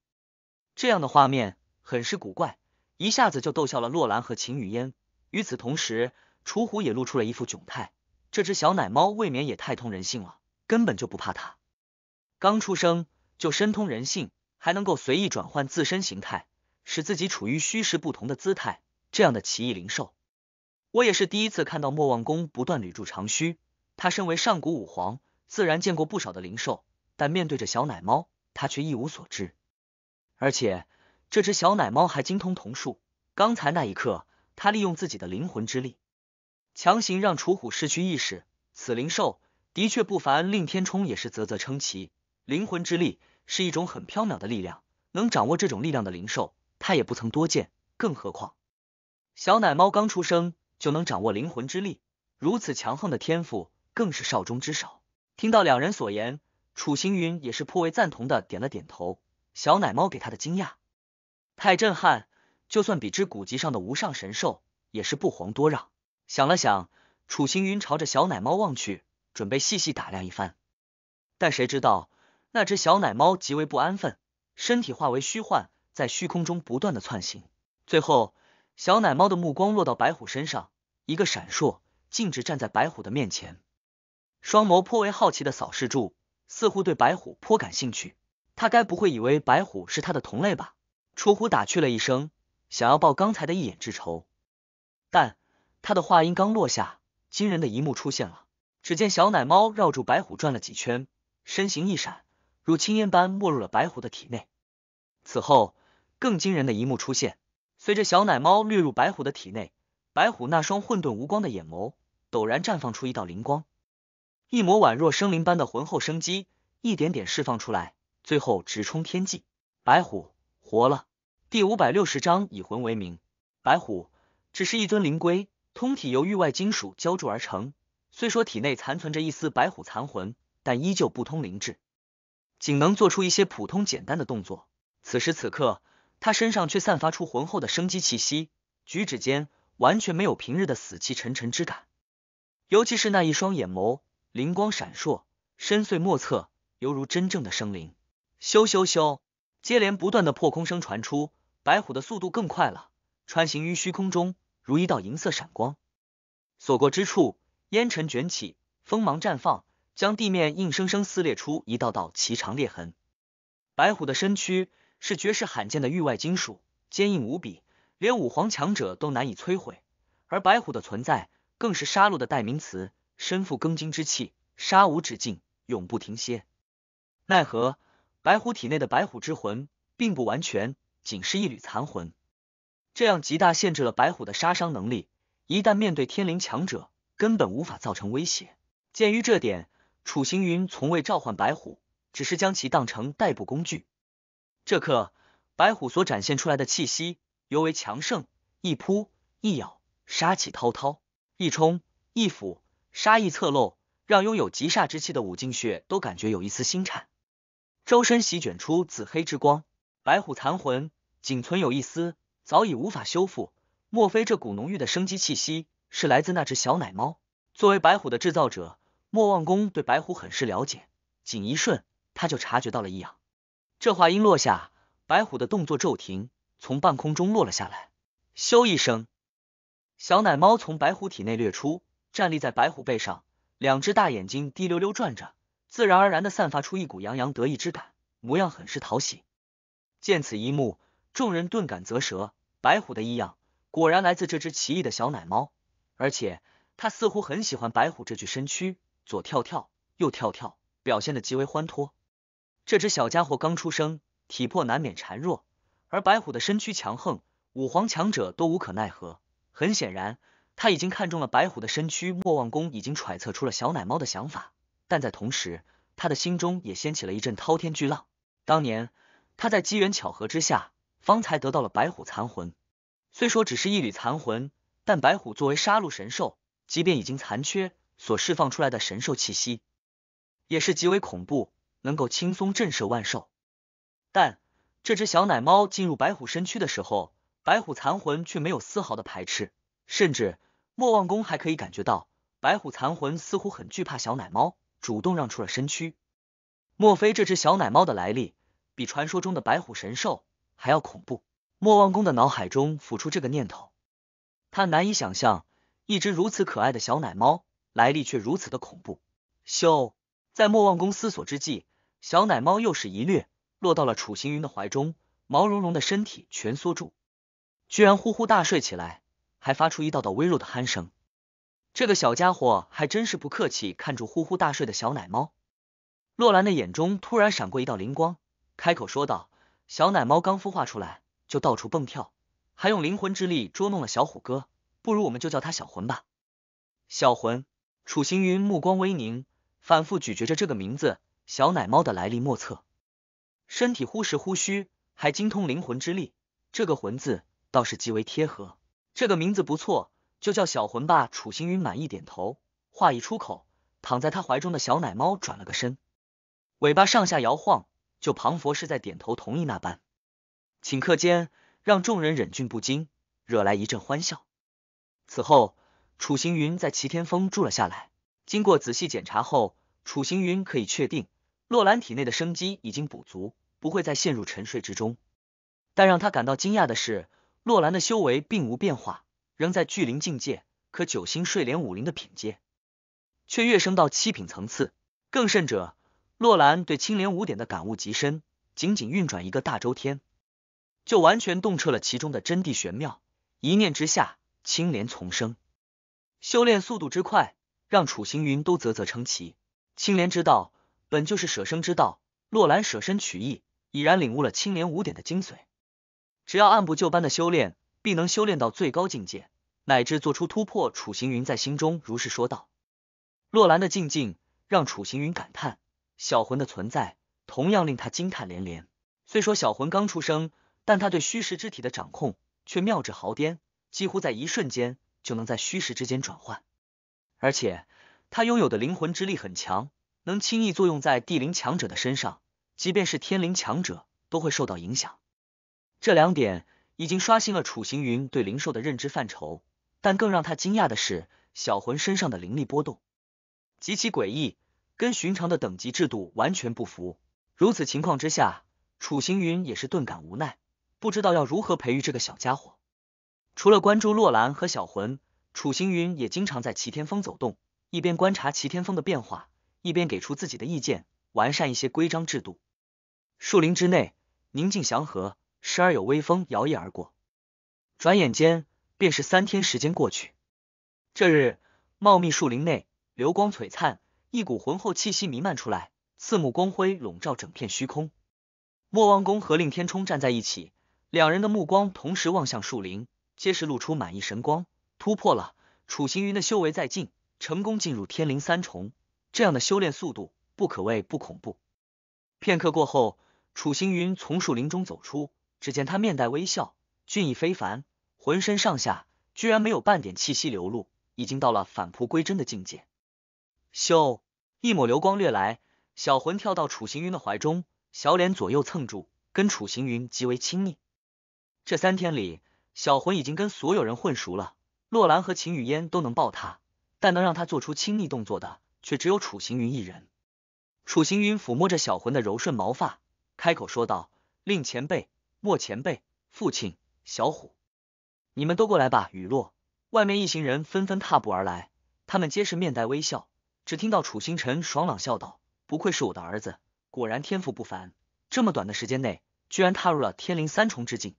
这样的画面很是古怪，一下子就逗笑了洛兰和秦雨嫣。与此同时，楚虎也露出了一副窘态。这只小奶猫未免也太通人性了，根本就不怕他。刚出生就深通人性，还能够随意转换自身形态。使自己处于虚实不同的姿态，这样的奇异灵兽，我也是第一次看到。莫忘公不断捋住长须，他身为上古武皇，自然见过不少的灵兽，但面对着小奶猫，他却一无所知。而且这只小奶猫还精通瞳术。刚才那一刻，他利用自己的灵魂之力，强行让楚虎失去意识。此灵兽的确不凡，令天冲也是啧啧称奇。灵魂之力是一种很飘渺的力量，能掌握这种力量的灵兽。他也不曾多见，更何况小奶猫刚出生就能掌握灵魂之力，如此强横的天赋更是少中之少。听到两人所言，楚行云也是颇为赞同的，点了点头。小奶猫给他的惊讶太震撼，就算比之古籍上的无上神兽也是不遑多让。想了想，楚行云朝着小奶猫望去，准备细细打量一番。但谁知道那只小奶猫极为不安分，身体化为虚幻。在虚空中不断的窜行，最后小奶猫的目光落到白虎身上，一个闪烁，径直站在白虎的面前，双眸颇为好奇的扫视住，似乎对白虎颇感兴趣。他该不会以为白虎是他的同类吧？楚虎打趣了一声，想要报刚才的一眼之仇，但他的话音刚落下，惊人的一幕出现了。只见小奶猫绕住白虎转了几圈，身形一闪，如青烟般没入了白虎的体内。此后。更惊人的一幕出现，随着小奶猫掠入白虎的体内，白虎那双混沌无光的眼眸陡然绽放出一道灵光，一抹宛若生灵般的浑厚生机一点点释放出来，最后直冲天际。白虎活了。第五百六十章以魂为名。白虎只是一尊灵龟，通体由域外金属浇铸而成。虽说体内残存着一丝白虎残魂，但依旧不通灵智，仅能做出一些普通简单的动作。此时此刻。他身上却散发出浑厚的生机气息，举止间完全没有平日的死气沉沉之感。尤其是那一双眼眸，灵光闪烁，深邃莫测，犹如真正的生灵。咻咻咻！接连不断的破空声传出，白虎的速度更快了，穿行于虚空中，如一道银色闪光，所过之处，烟尘卷起，锋芒绽放，将地面硬生生撕裂出一道道奇长裂痕。白虎的身躯。是绝世罕见的域外金属，坚硬无比，连武皇强者都难以摧毁。而白虎的存在更是杀戮的代名词，身负庚金之气，杀无止境，永不停歇。奈何白虎体内的白虎之魂并不完全，仅是一缕残魂，这样极大限制了白虎的杀伤能力。一旦面对天灵强者，根本无法造成威胁。鉴于这点，楚行云从未召唤白虎，只是将其当成代步工具。这刻，白虎所展现出来的气息尤为强盛，一扑一咬，杀气滔滔；一冲一斧，杀意侧漏，让拥有极煞之气的武进血都感觉有一丝心颤。周身席卷出紫黑之光，白虎残魂仅存有一丝，早已无法修复。莫非这股浓郁的生机气息是来自那只小奶猫？作为白虎的制造者，莫忘公对白虎很是了解，仅一瞬他就察觉到了异样。这话音落下，白虎的动作骤停，从半空中落了下来。咻一声，小奶猫从白虎体内掠出，站立在白虎背上，两只大眼睛滴溜溜转着，自然而然的散发出一股洋洋得意之感，模样很是讨喜。见此一幕，众人顿感啧舌，白虎的异样果然来自这只奇异的小奶猫，而且它似乎很喜欢白虎这具身躯，左跳跳，右跳跳，表现的极为欢脱。这只小家伙刚出生，体魄难免孱弱，而白虎的身躯强横，五皇强者都无可奈何。很显然，他已经看中了白虎的身躯。莫忘公已经揣测出了小奶猫的想法，但在同时，他的心中也掀起了一阵滔天巨浪。当年他在机缘巧合之下，方才得到了白虎残魂。虽说只是一缕残魂，但白虎作为杀戮神兽，即便已经残缺，所释放出来的神兽气息也是极为恐怖。能够轻松震慑万兽，但这只小奶猫进入白虎身躯的时候，白虎残魂却没有丝毫的排斥，甚至莫忘公还可以感觉到白虎残魂似乎很惧怕小奶猫，主动让出了身躯。莫非这只小奶猫的来历比传说中的白虎神兽还要恐怖？莫忘公的脑海中浮出这个念头，他难以想象一只如此可爱的小奶猫来历却如此的恐怖。咻，在莫忘公思索之际。小奶猫又是一掠，落到了楚行云的怀中，毛茸茸的身体蜷缩住，居然呼呼大睡起来，还发出一道道微弱的鼾声。这个小家伙还真是不客气，看住呼呼大睡的小奶猫，洛兰的眼中突然闪过一道灵光，开口说道：“小奶猫刚孵化出来，就到处蹦跳，还用灵魂之力捉弄了小虎哥，不如我们就叫他小魂吧。”小魂，楚行云目光微凝，反复咀嚼着这个名字。小奶猫的来历莫测，身体忽实忽虚，还精通灵魂之力。这个“魂”字倒是极为贴合。这个名字不错，就叫小魂吧。楚行云满意点头，话一出口，躺在他怀中的小奶猫转了个身，尾巴上下摇晃，就庞佛是在点头同意那般。顷刻间，让众人忍俊不禁，惹来一阵欢笑。此后，楚行云在齐天峰住了下来。经过仔细检查后，楚行云可以确定。洛兰体内的生机已经补足，不会再陷入沉睡之中。但让他感到惊讶的是，洛兰的修为并无变化，仍在巨灵境界，可九星睡莲武灵的品阶却跃升到七品层次。更甚者，洛兰对青莲五点的感悟极深，仅仅运转一个大周天，就完全洞彻了其中的真谛玄妙。一念之下，青莲丛生，修炼速度之快，让楚行云都啧啧称奇。青莲之道。本就是舍生之道，洛兰舍身取义，已然领悟了青莲五点的精髓。只要按部就班的修炼，必能修炼到最高境界，乃至做出突破。楚行云在心中如是说道。洛兰的静静让楚行云感叹，小魂的存在同样令他惊叹连连。虽说小魂刚出生，但他对虚实之体的掌控却妙至毫巅，几乎在一瞬间就能在虚实之间转换。而且，他拥有的灵魂之力很强。能轻易作用在地灵强者的身上，即便是天灵强者都会受到影响。这两点已经刷新了楚行云对灵兽的认知范畴，但更让他惊讶的是小魂身上的灵力波动极其诡异，跟寻常的等级制度完全不符。如此情况之下，楚行云也是顿感无奈，不知道要如何培育这个小家伙。除了关注洛兰和小魂，楚行云也经常在齐天峰走动，一边观察齐天峰的变化。一边给出自己的意见，完善一些规章制度。树林之内宁静祥和，时而有微风摇曳而过。转眼间便是三天时间过去。这日，茂密树林内流光璀璨，一股浑厚气息弥漫出来，刺目光辉笼罩整片虚空。莫忘公和令天冲站在一起，两人的目光同时望向树林，皆是露出满意神光。突破了，楚行云的修为再进，成功进入天灵三重。这样的修炼速度不可谓不恐怖。片刻过后，楚行云从树林中走出，只见他面带微笑，俊逸非凡，浑身上下居然没有半点气息流露，已经到了返璞归真的境界。咻，一抹流光掠来，小魂跳到楚行云的怀中，小脸左右蹭住，跟楚行云极为亲密。这三天里，小魂已经跟所有人混熟了，洛兰和秦雨嫣都能抱他，但能让他做出亲密动作的。却只有楚行云一人。楚行云抚摸着小魂的柔顺毛发，开口说道：“令前辈、莫前辈、父亲、小虎，你们都过来吧。”雨落，外面一行人纷纷踏步而来，他们皆是面带微笑。只听到楚星辰爽朗笑道：“不愧是我的儿子，果然天赋不凡，这么短的时间内，居然踏入了天灵三重之境。”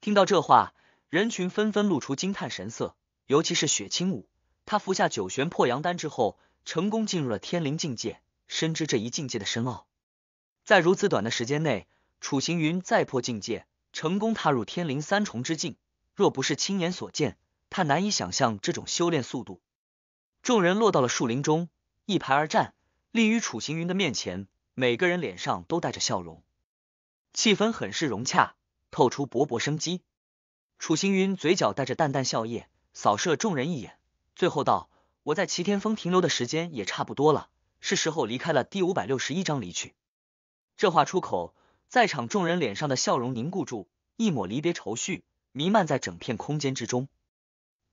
听到这话，人群纷纷露出惊叹神色，尤其是雪清武，他服下九玄破阳丹之后。成功进入了天灵境界，深知这一境界的深奥。在如此短的时间内，楚行云再破境界，成功踏入天灵三重之境。若不是亲眼所见，他难以想象这种修炼速度。众人落到了树林中，一排而站，立于楚行云的面前。每个人脸上都带着笑容，气氛很是融洽，透出勃勃生机。楚行云嘴角带着淡淡笑靥，扫射众人一眼，最后道。我在齐天峰停留的时间也差不多了，是时候离开了。第五百六十一章离去。这话出口，在场众人脸上的笑容凝固住，一抹离别愁绪弥漫在整片空间之中。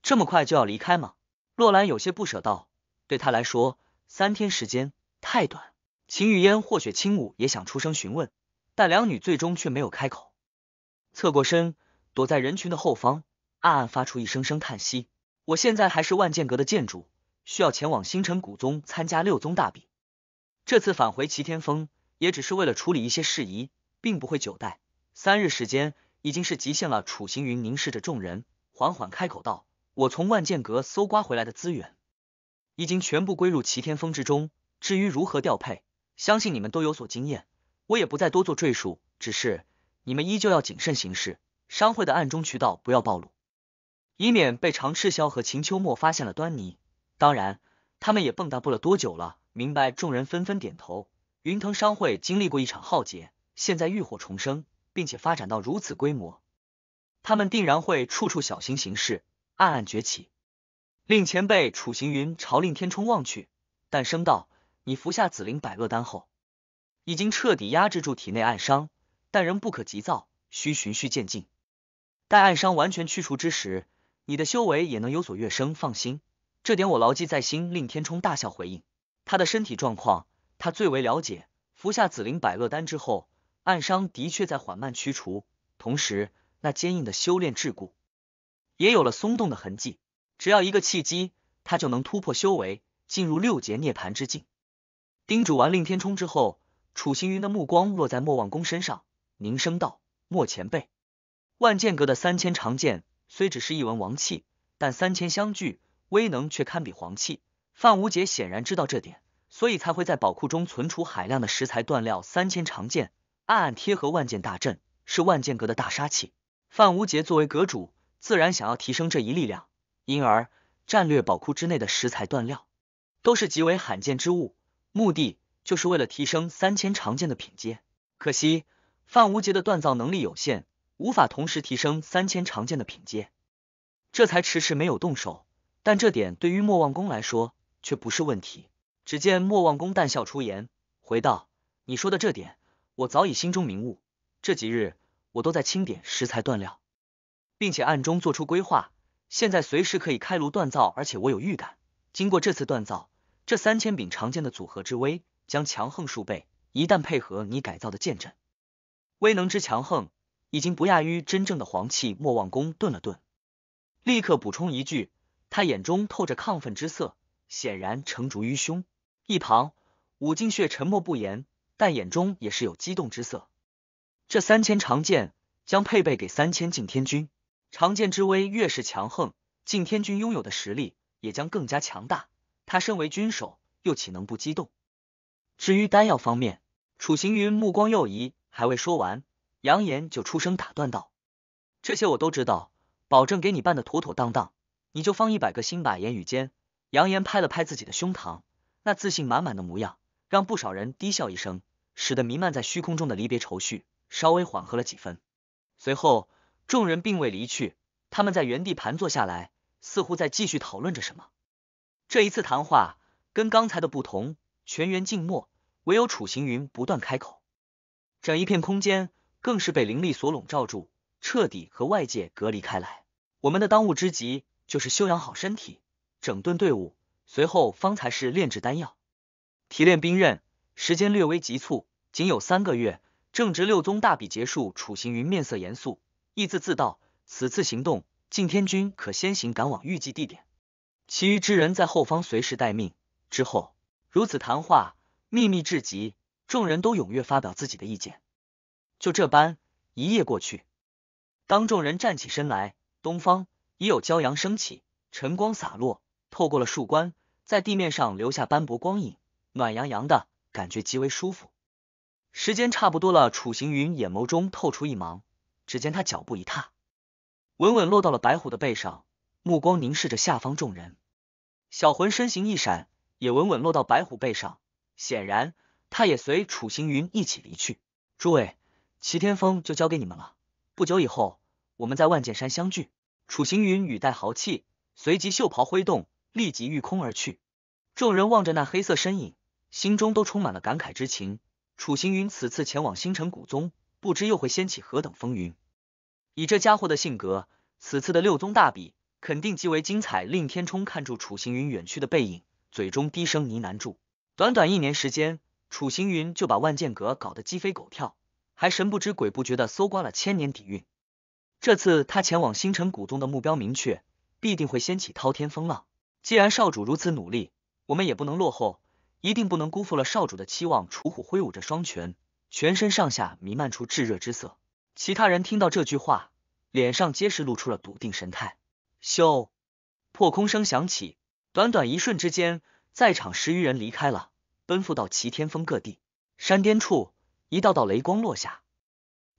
这么快就要离开吗？洛兰有些不舍道。对她来说，三天时间太短。秦雨嫣、霍雪、轻舞也想出声询问，但两女最终却没有开口。侧过身，躲在人群的后方，暗暗发出一声声叹息。我现在还是万剑阁的建筑。需要前往星辰古宗参加六宗大比，这次返回齐天峰也只是为了处理一些事宜，并不会久待。三日时间已经是极限了。楚行云凝视着众人，缓缓开口道：“我从万剑阁搜刮回来的资源，已经全部归入齐天峰之中。至于如何调配，相信你们都有所经验，我也不再多做赘述。只是你们依旧要谨慎行事，商会的暗中渠道不要暴露，以免被常赤霄和秦秋末发现了端倪。”当然，他们也蹦跶不了多久了。明白？众人纷纷点头。云腾商会经历过一场浩劫，现在浴火重生，并且发展到如此规模，他们定然会处处小心行事，暗暗崛起。令前辈楚行云朝令天冲望去，但声道：“你服下紫灵百乐丹后，已经彻底压制住体内暗伤，但仍不可急躁，需循序渐进。待暗伤完全去除之时，你的修为也能有所跃升。放心。”这点我牢记在心，令天冲大笑回应。他的身体状况，他最为了解。服下紫灵百乐丹之后，暗伤的确在缓慢祛除，同时那坚硬的修炼桎梏也有了松动的痕迹。只要一个契机，他就能突破修为，进入六劫涅盘之境。叮嘱完令天冲之后，楚行云的目光落在莫忘公身上，凝声道：“莫前辈，万剑阁的三千长剑虽只是一文王气，但三千相聚。”威能却堪比黄气，范无杰显然知道这点，所以才会在宝库中存储海量的石材断料三千长剑，暗暗贴合万剑大阵，是万剑阁的大杀器。范无杰作为阁主，自然想要提升这一力量，因而战略宝库之内的石材断料都是极为罕见之物，目的就是为了提升三千长剑的品阶。可惜范无杰的锻造能力有限，无法同时提升三千长剑的品阶，这才迟迟没有动手。但这点对于莫忘公来说却不是问题。只见莫忘公淡笑出言，回道：“你说的这点，我早已心中明悟。这几日我都在清点石材断料，并且暗中做出规划。现在随时可以开炉锻造，而且我有预感，经过这次锻造，这三千柄长剑的组合之威将强横数倍。一旦配合你改造的剑阵，威能之强横已经不亚于真正的皇器。”莫忘公顿了顿，立刻补充一句。他眼中透着亢奋之色，显然成竹于胸。一旁，武进却沉默不言，但眼中也是有激动之色。这三千长剑将配备给三千敬天军，长剑之威越是强横，敬天军拥有的实力也将更加强大。他身为军首，又岂能不激动？至于丹药方面，楚行云目光右移，还未说完，扬言就出声打断道：“这些我都知道，保证给你办的妥妥当当。”你就放一百个心吧。言语间，杨岩拍了拍自己的胸膛，那自信满满的模样让不少人低笑一声，使得弥漫在虚空中的离别愁绪稍微缓和了几分。随后，众人并未离去，他们在原地盘坐下来，似乎在继续讨论着什么。这一次谈话跟刚才的不同，全员静默，唯有楚行云不断开口。整一片空间更是被灵力所笼罩住，彻底和外界隔离开来。我们的当务之急。就是修养好身体，整顿队伍，随后方才是炼制丹药、提炼兵刃。时间略微急促，仅有三个月，正值六宗大比结束。楚行云面色严肃，一字自道：“此次行动，敬天君可先行赶往预计地点，其余之人在后方随时待命。”之后如此谈话，秘密至极，众人都踊跃发表自己的意见。就这般，一夜过去，当众人站起身来，东方。已有骄阳升起，晨光洒落，透过了树冠，在地面上留下斑驳光影，暖洋洋的感觉极为舒服。时间差不多了，楚行云眼眸中透出一芒，只见他脚步一踏，稳稳落到了白虎的背上，目光凝视着下方众人。小魂身形一闪，也稳稳落到白虎背上，显然他也随楚行云一起离去。诸位，齐天峰就交给你们了，不久以后，我们在万剑山相聚。楚行云语带豪气，随即袖袍挥动，立即御空而去。众人望着那黑色身影，心中都充满了感慨之情。楚行云此次前往星辰古宗，不知又会掀起何等风云。以这家伙的性格，此次的六宗大比肯定极为精彩。令天冲看住楚行云远去的背影，嘴中低声呢喃住：“短短一年时间，楚行云就把万剑阁搞得鸡飞狗跳，还神不知鬼不觉的搜刮了千年底蕴。”这次他前往星辰古中的目标明确，必定会掀起滔天风浪。既然少主如此努力，我们也不能落后，一定不能辜负了少主的期望。楚虎挥舞着双拳，全身上下弥漫出炙热之色。其他人听到这句话，脸上皆是露出了笃定神态。咻，破空声响起，短短一瞬之间，在场十余人离开了，奔赴到齐天峰各地山巅处，一道道雷光落下。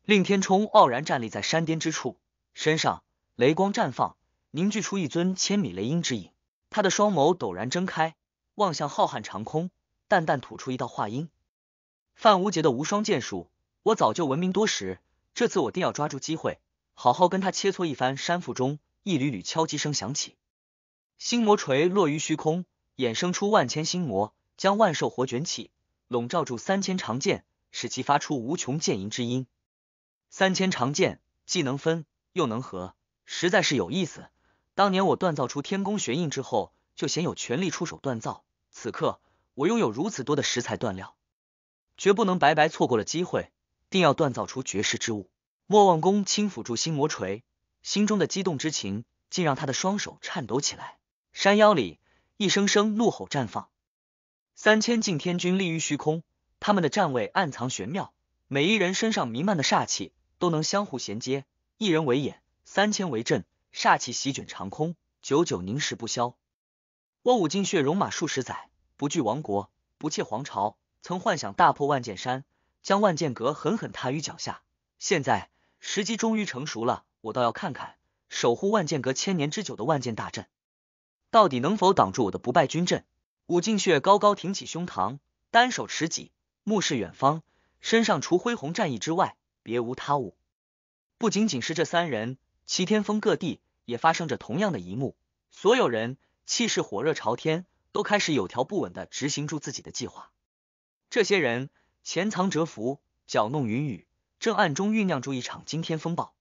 令天冲傲然站立在山巅之处，身上雷光绽放，凝聚出一尊千米雷鹰之影。他的双眸陡然睁开，望向浩瀚长空，淡淡吐出一道话音：“范无杰的无双剑术，我早就闻名多时。这次我定要抓住机会，好好跟他切磋一番。”山腹中，一缕缕敲击声响起，心魔锤落于虚空，衍生出万千心魔，将万兽火卷起，笼罩住三千长剑，使其发出无穷剑吟之音。三千长剑，既能分又能合，实在是有意思。当年我锻造出天宫玄印之后，就鲜有权力出手锻造。此刻我拥有如此多的石材断料，绝不能白白错过了机会，定要锻造出绝世之物。莫忘公轻抚住心魔锤，心中的激动之情竟让他的双手颤抖起来。山腰里一声声怒吼绽放，三千敬天军立于虚空，他们的站位暗藏玄妙，每一人身上弥漫的煞气。都能相互衔接，一人为眼，三千为阵，煞气席卷长空，久久凝视不消。我武进血戎马数十载，不惧亡国，不怯皇朝，曾幻想大破万剑山，将万剑阁狠狠踏于脚下。现在时机终于成熟了，我倒要看看守护万剑阁千年之久的万剑大阵，到底能否挡住我的不败军阵。武进血高高挺起胸膛，单手持戟，目视远方，身上除恢宏战意之外。别无他物，不仅仅是这三人，齐天峰各地也发生着同样的一幕，所有人气势火热朝天，都开始有条不紊的执行住自己的计划。这些人潜藏蛰伏，搅弄云雨，正暗中酝酿住一场惊天风暴。